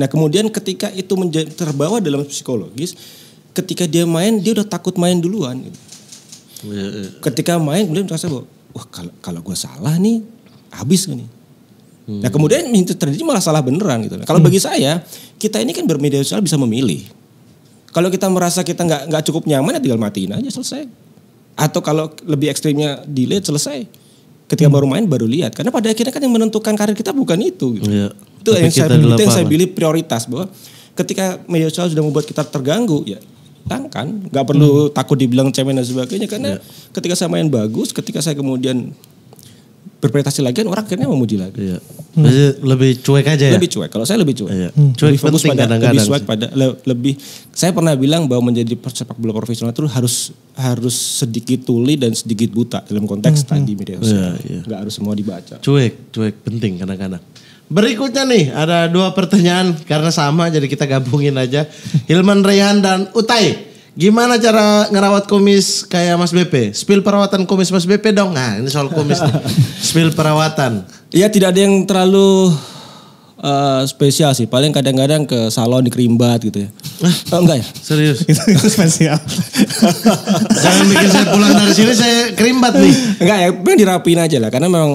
Nah kemudian ketika itu terbawa dalam psikologis, ketika dia main dia udah takut main duluan. Gitu. Iya, iya. Ketika main kemudian merasa bahwa wah kalau, kalau gue salah nih habis nih. Hmm. Nah kemudian itu terjadi malah salah beneran gitu. Kalau hmm. bagi saya kita ini kan bermedia sosial bisa memilih. Kalau kita merasa kita nggak nggak cukup nyaman ya tinggal matiin aja selesai. Atau kalau lebih ekstrimnya delete selesai. Ketika hmm. baru main baru lihat. Karena pada akhirnya kan yang menentukan karir kita bukan itu. Gitu. Ya. Itu yang saya, itu yang saya pilih prioritas bahwa ketika media sosial sudah membuat kita terganggu ya kan nggak perlu hmm. takut dibilang cemen dan sebagainya karena yeah. ketika saya main bagus ketika saya kemudian berprestasi lagi kan orang akhirnya memuji lagi. Iya. Hmm. Lebih cuek aja ya. Lebih cuek. Kalau saya lebih cuek. Iya. Hmm. Cuek lebih fokus pada kadang -kadang. lebih cuek pada le, lebih saya pernah bilang bahwa menjadi sepak bola profesional itu harus harus sedikit tuli dan sedikit buta dalam konteks hmm. hmm. tadi media sosial. Iya, iya. Gak harus semua dibaca. Cuek, cuek penting kadang-kadang. Berikutnya nih ada dua pertanyaan karena sama jadi kita gabungin aja. Hilman Rehan dan Utai. Gimana cara ngerawat kumis kayak Mas BP? Spill perawatan kumis Mas BP dong. Nah, ini soal kumis nih. Spill perawatan. Iya, tidak ada yang terlalu uh, spesial sih. Paling kadang-kadang ke salon di kerimbat gitu ya. Oh enggak ya? Serius? itu, itu spesial. Jangan bikin saya pulang dari sini saya kerimbat nih. Enggak ya, pengen dirapiin aja lah. Karena memang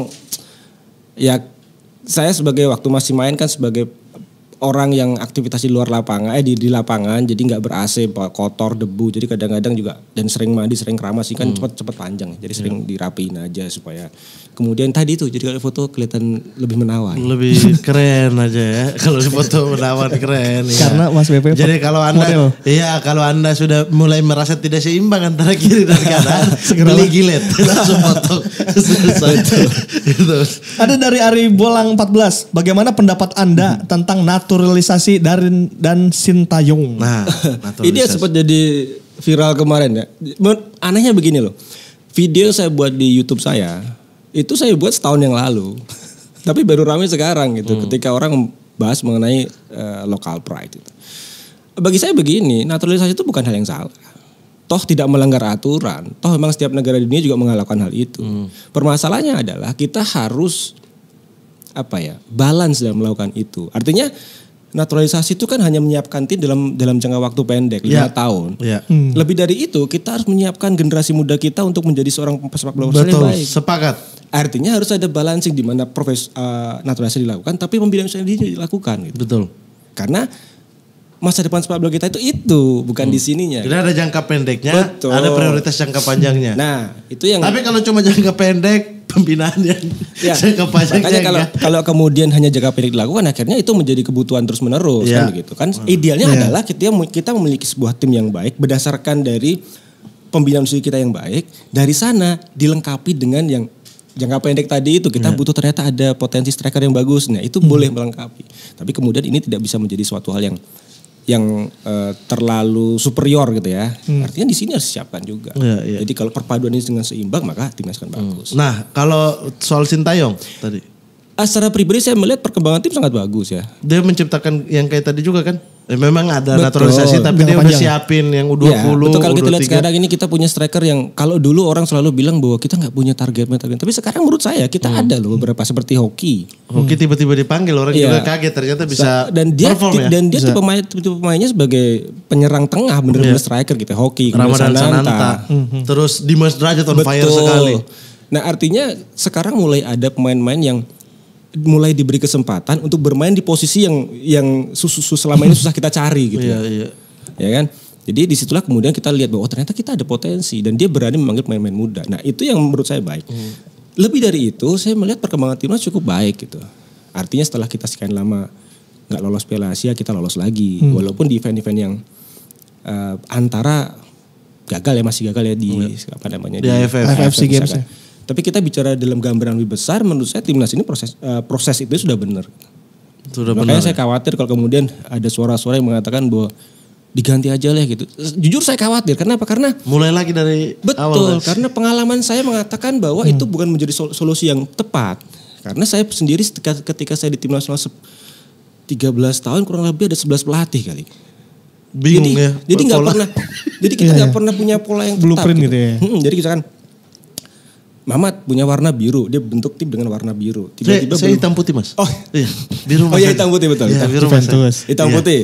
ya saya sebagai waktu masih main kan sebagai orang yang aktivitas di luar lapangan eh di di lapangan jadi nggak ber AC kotor debu jadi kadang-kadang juga dan sering mandi sering keramas sih kan hmm. cepat cepat panjang ya, jadi iya. sering yeah. dirapiin aja supaya kemudian tadi itu jadi kalau foto kelihatan lebih menawan ya. lebih <laughs> keren aja ya kalau foto menawan keren ya. karena Mas BP jadi kalau anda iya kalau anda sudah mulai merasa tidak seimbang antara kiri dan kanan <laughs> beli gilet <laughs> langsung foto selesai itu. ada dari Ari Bolang 14 bagaimana pendapat anda hmm. tentang NATO naturalisasi dari dan Sintayong. Nah, <laughs> ini dia sempat jadi viral kemarin ya. Anehnya begini loh. Video saya buat di YouTube saya itu saya buat setahun yang lalu. <laughs> Tapi baru ramai sekarang gitu hmm. ketika orang bahas mengenai uh, local pride itu. Bagi saya begini, naturalisasi itu bukan hal yang salah. Toh tidak melanggar aturan. Toh memang setiap negara di dunia juga mengalakan hal itu. Hmm. Permasalahannya adalah kita harus apa ya balance dalam melakukan itu. Artinya naturalisasi itu kan hanya menyiapkan tim dalam dalam jangka waktu pendek lima yeah. tahun. Yeah. Hmm. Lebih dari itu kita harus menyiapkan generasi muda kita untuk menjadi seorang pesepak bola profesional yang baik. Sepakat. Artinya harus ada balancing di mana profes uh, naturalisasi dilakukan, tapi pembinaan dini dilakukan. Gitu. Betul. Karena masa depan sepak bola kita itu itu bukan hmm. di sininya. Jadi ada jangka pendeknya, Betul. ada prioritas jangka panjangnya. Nah, itu yang Tapi kalau cuma jangka pendek pembinaan yang ya. <laughs> Makanya kalau, ya. kalau kemudian hanya jangka pendek dilakukan akhirnya itu menjadi kebutuhan terus menerus ya. kan begitu kan. Hmm. Idealnya ya. adalah kita kita memiliki sebuah tim yang baik berdasarkan dari pembinaan usia kita yang baik. Dari sana dilengkapi dengan yang jangka pendek tadi itu kita ya. butuh ternyata ada potensi striker yang bagus. Nah, itu hmm. boleh melengkapi. Tapi kemudian ini tidak bisa menjadi suatu hal yang yang uh, terlalu superior gitu ya. Hmm. Artinya di sini harus siapkan juga. Ya, ya. Jadi kalau perpaduan ini dengan seimbang maka timnas akan hmm. bagus. Hmm. Nah kalau soal Sintayong tadi. Ah, secara pribadi saya melihat perkembangan tim sangat bagus ya. Dia menciptakan yang kayak tadi juga kan? Ya, memang ada betul. naturalisasi tapi Jangan dia panjang. udah siapin yang U20, ya, betul. Kalau kita lihat sekarang ini kita punya striker yang kalau dulu orang selalu bilang bahwa kita nggak punya target target. Tapi sekarang menurut saya kita hmm. ada loh beberapa seperti hoki. Hoki hmm. tiba-tiba dipanggil orang ya. juga iya. kaget ternyata bisa dan dia perform ya. Dan dia tipe pemain tipe pemainnya sebagai penyerang tengah bener-bener ya. striker gitu, hoki, Ramadan Sananta. Hmm. Terus Dimas Derajat on betul. fire sekali. Nah, artinya sekarang mulai ada pemain-pemain yang mulai diberi kesempatan untuk bermain di posisi yang yang susu, selama ini <laughs> susah kita cari gitu. Iya, ya, ya. Ya kan? Jadi disitulah kemudian kita lihat bahwa oh, ternyata kita ada potensi dan dia berani memanggil pemain-pemain muda. Nah itu yang menurut saya baik. Hmm. Lebih dari itu saya melihat perkembangan timnas cukup baik gitu. Artinya setelah kita sekian lama nggak lolos Piala Asia kita lolos lagi. Hmm. Walaupun di event-event yang uh, antara gagal ya masih gagal ya di hmm. apa namanya di, di AFF, Games. Misalkan. Ya. Tapi kita bicara dalam gambaran lebih besar, menurut saya timnas ini proses uh, proses itu sudah benar. Sudah Makanya benar. saya ya? khawatir kalau kemudian ada suara-suara yang mengatakan bahwa diganti aja lah gitu. Jujur saya khawatir. karena apa? Karena mulai lagi dari betul. Awal, Betul. Karena pengalaman saya mengatakan bahwa hmm. itu bukan menjadi sol solusi yang tepat. Karena saya sendiri ketika, saya di tim nasional 13 tahun kurang lebih ada 11 pelatih kali. Bingung jadi, ya. Jadi nggak pernah. jadi kita iya, nggak iya. pernah punya pola yang tetap. Blueprint gitu, gitu ya. Hmm, jadi misalkan Mamat punya warna biru, dia bentuk tim dengan warna biru. Tiba-tiba saya, saya belum... hitam putih mas. Oh iya, <laughs> biru. Oh iya hitam putih betul. Ya, hitam, biru Hitam iya. putih.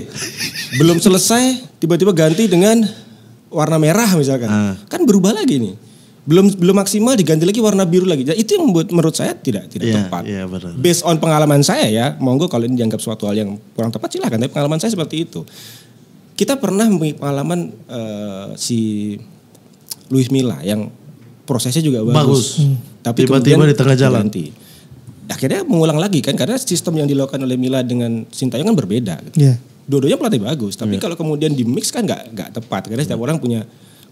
belum selesai, tiba-tiba ganti dengan warna merah misalkan. Ah. Kan berubah lagi nih. Belum belum maksimal diganti lagi warna biru lagi. Jadi itu yang membuat menurut saya tidak tidak yeah, tepat. yeah, benar. Based on pengalaman saya ya, monggo kalau ini dianggap suatu hal yang kurang tepat silahkan. Tapi pengalaman saya seperti itu. Kita pernah mempunyai pengalaman uh, si Luis Mila yang prosesnya juga bagus. bagus. Hmm. Tapi tiba-tiba di tengah jalan. Ganti. Akhirnya mengulang lagi kan karena sistem yang dilakukan oleh Mila dengan Sintayong kan berbeda. Gitu. Yeah. Dua-duanya pelatih bagus, tapi yeah. kalau kemudian di mix kan nggak nggak tepat karena yeah. setiap iya. orang punya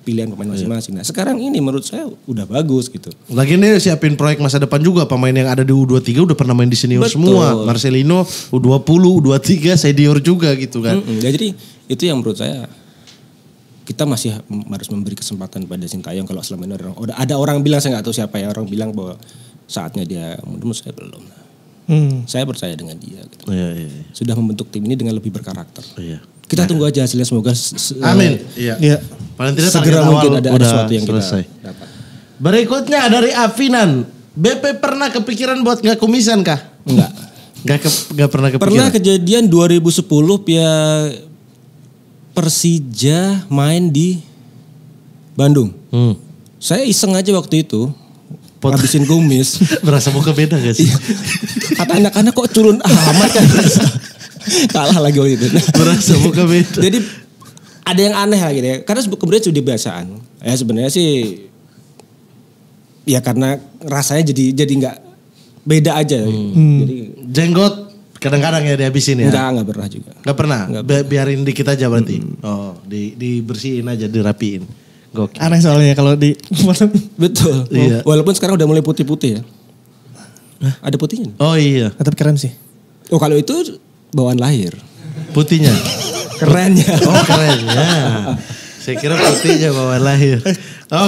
pilihan pemain iya. masing-masing. Nah sekarang ini menurut saya udah bagus gitu. Lagi ini siapin proyek masa depan juga pemain yang ada di U23 udah pernah main di senior Betul. semua. Marcelino U20, U23 senior juga gitu kan. Mm -hmm. Ya, jadi itu yang menurut saya kita masih harus memberi kesempatan pada Sintayong kalau selama ini ada orang ada orang bilang saya nggak tahu siapa ya orang bilang bahwa saatnya dia mundur saya belum. Hmm. Saya percaya dengan dia. Gitu. Oh, iya, iya, iya. Sudah membentuk tim ini dengan lebih berkarakter. Oh, iya. Kita nah. tunggu aja hasilnya semoga. Amin. Eh, iya. iya. Paling tidak segera mungkin ada, ada sesuatu yang selesai. kita dapat. Berikutnya dari Afinan. BP pernah kepikiran buat nggak kumisan kah? Enggak. Gak, ke, gak pernah kepikiran. Pernah kejadian 2010 pihak. Persija main di Bandung. Hmm. Saya iseng aja waktu itu Pot habisin kumis. <laughs> Berasa mau beda gak sih? Iya. Kata anak-anak kok turun amat kan. <laughs> Kalah lagi waktu itu. Berasa mau <laughs> beda. Jadi ada yang aneh lagi gitu ya. Karena kemudian sudah biasaan. Ya sebenarnya sih ya karena rasanya jadi jadi nggak beda aja. Hmm. Jadi hmm. jenggot Kadang-kadang ya dihabisin ya? Enggak, enggak pernah juga. Enggak pernah? Enggak Bi biarin dikit aja berarti? Hmm. Oh, di dibersihin aja, dirapiin. Gokil. Aneh soalnya kalau di... <laughs> Betul. Iya. Walaupun sekarang udah mulai putih-putih ya. Hah? Ada putihnya? Oh iya. Tetap nah, keren sih. Oh kalau itu bawaan lahir. Putihnya? <laughs> Kerennya. Oh kerennya. <laughs> Saya kira putihnya bawa lahir.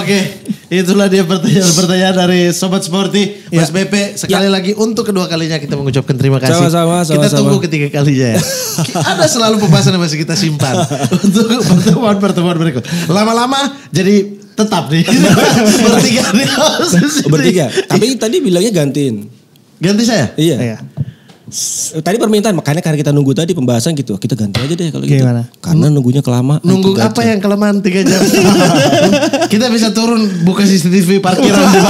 Oke, itulah dia pertanyaan-pertanyaan dari Sobat Sporty. Ya. Mas BP, ya. sekali ya. lagi untuk kedua kalinya kita mengucapkan terima kasih. Sama-sama. Kita sama, tunggu ketiga kalinya ya. <laughs> Ada selalu pembahasan yang masih kita simpan untuk pertemuan-pertemuan berikut. Lama-lama jadi tetap nih. <laughs> Bertiga nih. Bertiga. Tapi tadi bilangnya gantiin. Ganti saya? Iya. iya. Eh, tadi permintaan makanya karena kita nunggu tadi pembahasan gitu. Kita ganti aja deh kalau gitu. Gimana? Karena nunggunya kelamaan. Eh, nunggu apa jam. yang kelamaan tiga jam? <laughs> kita bisa turun buka CCTV parkiran di <laughs>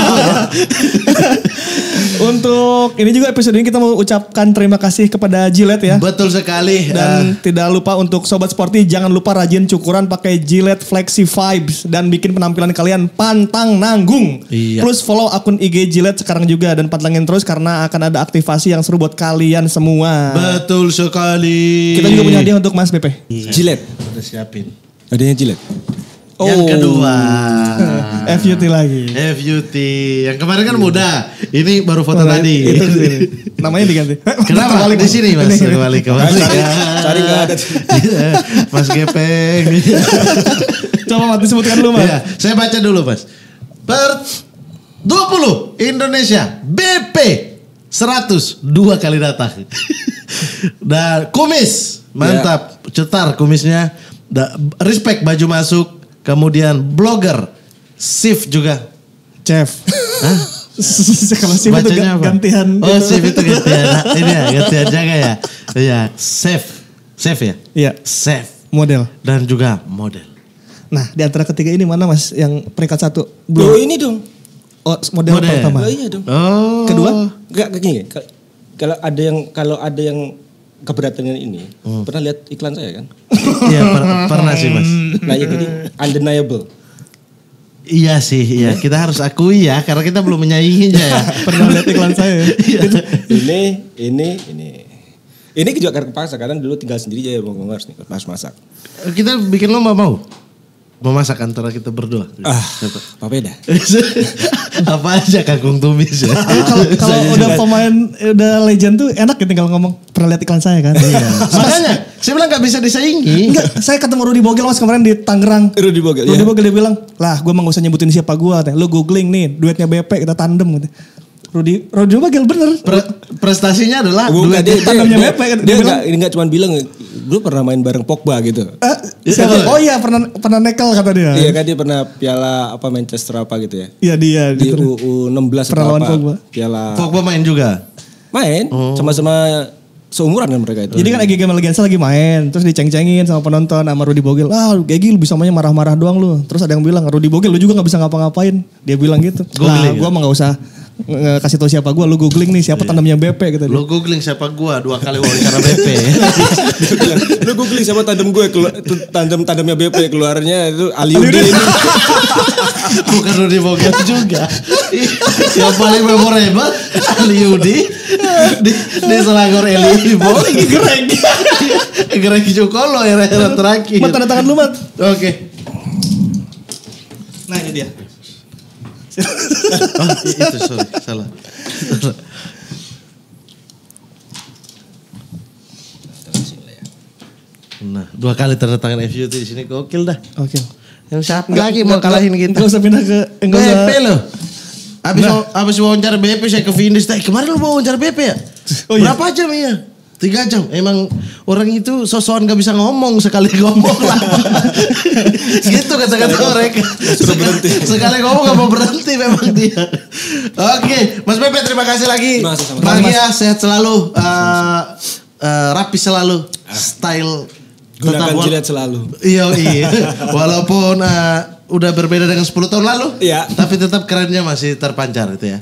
Untuk ini juga episode ini kita mau ucapkan terima kasih kepada Gillette ya. Betul sekali. Dan uh. tidak lupa untuk sobat sporty jangan lupa rajin cukuran pakai Gillette Flexi Vibes dan bikin penampilan kalian pantang nanggung. Iya. Plus follow akun IG Gillette sekarang juga dan pantengin terus karena akan ada aktivasi yang seru buat kalian semua. Betul sekali. Kita juga punya hadiah untuk Mas BP. Iya. Gillette. Kita siapin. Hadiahnya Gillette. Oh. Yang kedua. <laughs> FUT lagi. FUT. Yang kemarin kan muda. Ini baru foto nah, tadi. Itu itu. Namanya diganti. <laughs> Kenapa? Balik di sini Mas. Balik ke balik. Cari gak ada. <laughs> mas Gepeng. Coba mati sebutkan dulu Mas. Ya, saya baca dulu Mas. Per 20 Indonesia BP 100 dua kali datang. Dan nah, kumis mantap, Ya. cetar kumisnya. Da, respect baju masuk Kemudian blogger, Sif juga. Chef. Hah? <laughs> Kalau Sif itu apa? gantian. Oh gitu. Sif itu gantian. Nah, ini ya gantian jaga ya. Iya. Chef. Chef ya? Iya. Chef. Model. Dan juga model. Nah di antara ketiga ini mana mas yang peringkat satu? Belum. Oh ini dong. Oh, model, pertama. Oh iya dong. Kedua? Enggak, gini. Kalau ada yang kalau ada yang keberatan ini hmm. pernah lihat iklan saya kan? <laughs> Iya per pernah sih mas. Nah ya jadi undeniable. Iya sih, iya kita harus akui ya karena kita belum menyayanginya. ya. <laughs> pernah lihat iklan saya. Iya. <laughs> ini, ini, ini. Ini juga karena kepaksa karena dulu tinggal sendiri aja bang harus nih pas masak. Kita bikin lomba mau? mau masak antara kita berdua. Ah, apa beda? <laughs> apa aja kangkung tumis ya. Ah, kalau kalau udah pemain udah legend tuh enak ya tinggal ngomong pernah lihat iklan saya kan. iya. <laughs> Makanya saya bilang gak bisa disaingi. Enggak, saya ketemu Rudy Bogel mas kemarin di Tangerang. Rudy Bogel. Rudy ya. Bogel dia bilang, "Lah, gue mau gak usah nyebutin siapa gue." lo googling nih, duetnya BP kita tandem gitu. Rudy Rudi Bagel bener. Pre prestasinya adalah gue dia, dia, dia, Pepe, kan, dia, dia enggak, ini enggak cuma bilang gue pernah main bareng Pogba gitu. Uh, Oh iya pernah pernah nekel kata dia. Iya kan dia pernah piala apa Manchester apa gitu ya. Iya dia di gitu. U, U16 pernah Pogba. Piala Pogba main juga. Main oh. sama-sama seumuran kan mereka itu. Jadi kan Egi Legensa lagi main, terus diceng-cengin sama penonton sama Rudy Bogil. Ah, Egi lu bisa mainnya marah-marah doang lu. Terus ada yang bilang, Rudy Bogil lu juga gak bisa ngapa-ngapain. Dia bilang gitu. Gua nah, gue mah gak usah kasih tau siapa gue, lu googling nih siapa iya. tandemnya BP gitu. Lu googling siapa gue dua kali wawancara BP. <laughs> lu googling siapa tandem gue tandem tandemnya BP keluarnya itu Aliudin. <laughs> Bukan Rudy Bogat juga. Yang paling memorable Aliudin di, di Selangor Eli Ibo oh, lagi gerek <laughs> gerek Jokolo era-era terakhir. Mat tanda tangan lu Mat. Oke. Nah ini dia oh, <laughs> itu sorry, salah. Nah, dua kali tanda tangan FU di sini gokil dah. Oke. Okay. Yang siapa enggak, lagi mau kalahin kita? Enggak usah pindah ke enggak usah. BP lo. Abis, nah. abis wawancara BP saya ke finish. Tadi eh, kemarin lu mau wawancara BP ya? Oh, iya. Berapa iya. jam ya tiga jam emang orang itu sosokan gak bisa ngomong sekali ngomong lah <laughs> gitu kata-kata mereka sekali, berhenti. sekali ngomong gak mau berhenti memang dia oke okay. mas Pepe terima kasih lagi bahagia sehat selalu uh, uh, rapi selalu ah. style gunakan jilat selalu iya iya <laughs> walaupun uh, udah berbeda dengan 10 tahun lalu ya tapi tetap kerennya masih terpancar itu ya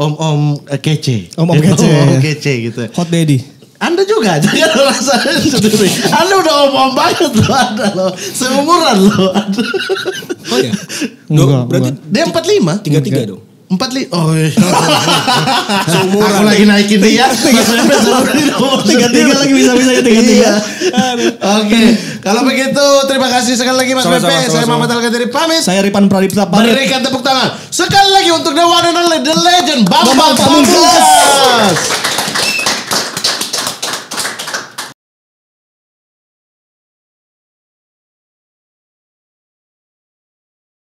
om-om kece. Om-om kece. <laughs> Om-om iya. kece gitu. Ya. Hot daddy. Anda juga <laughs> jangan merasa sendiri. Anda udah om-om banget loh Anda loh. Seumuran loh. Oh ya. <laughs> Enggak, berarti Dia empat 45? 33 tiga dong. Empat lima, oh iya. <laughs> Seumuran. Aku lagi naikin dia. Tiga tiga lagi bisa bisa tiga tiga. Iya. Oke, kalau begitu terima kasih sekali lagi Mas Pepe. Saya Muhammad Al dari pamit. Saya Ripan Pradipta pamit. Berikan tepuk tangan sekali lagi untuk the one and only the legend Bambang Pamungkas.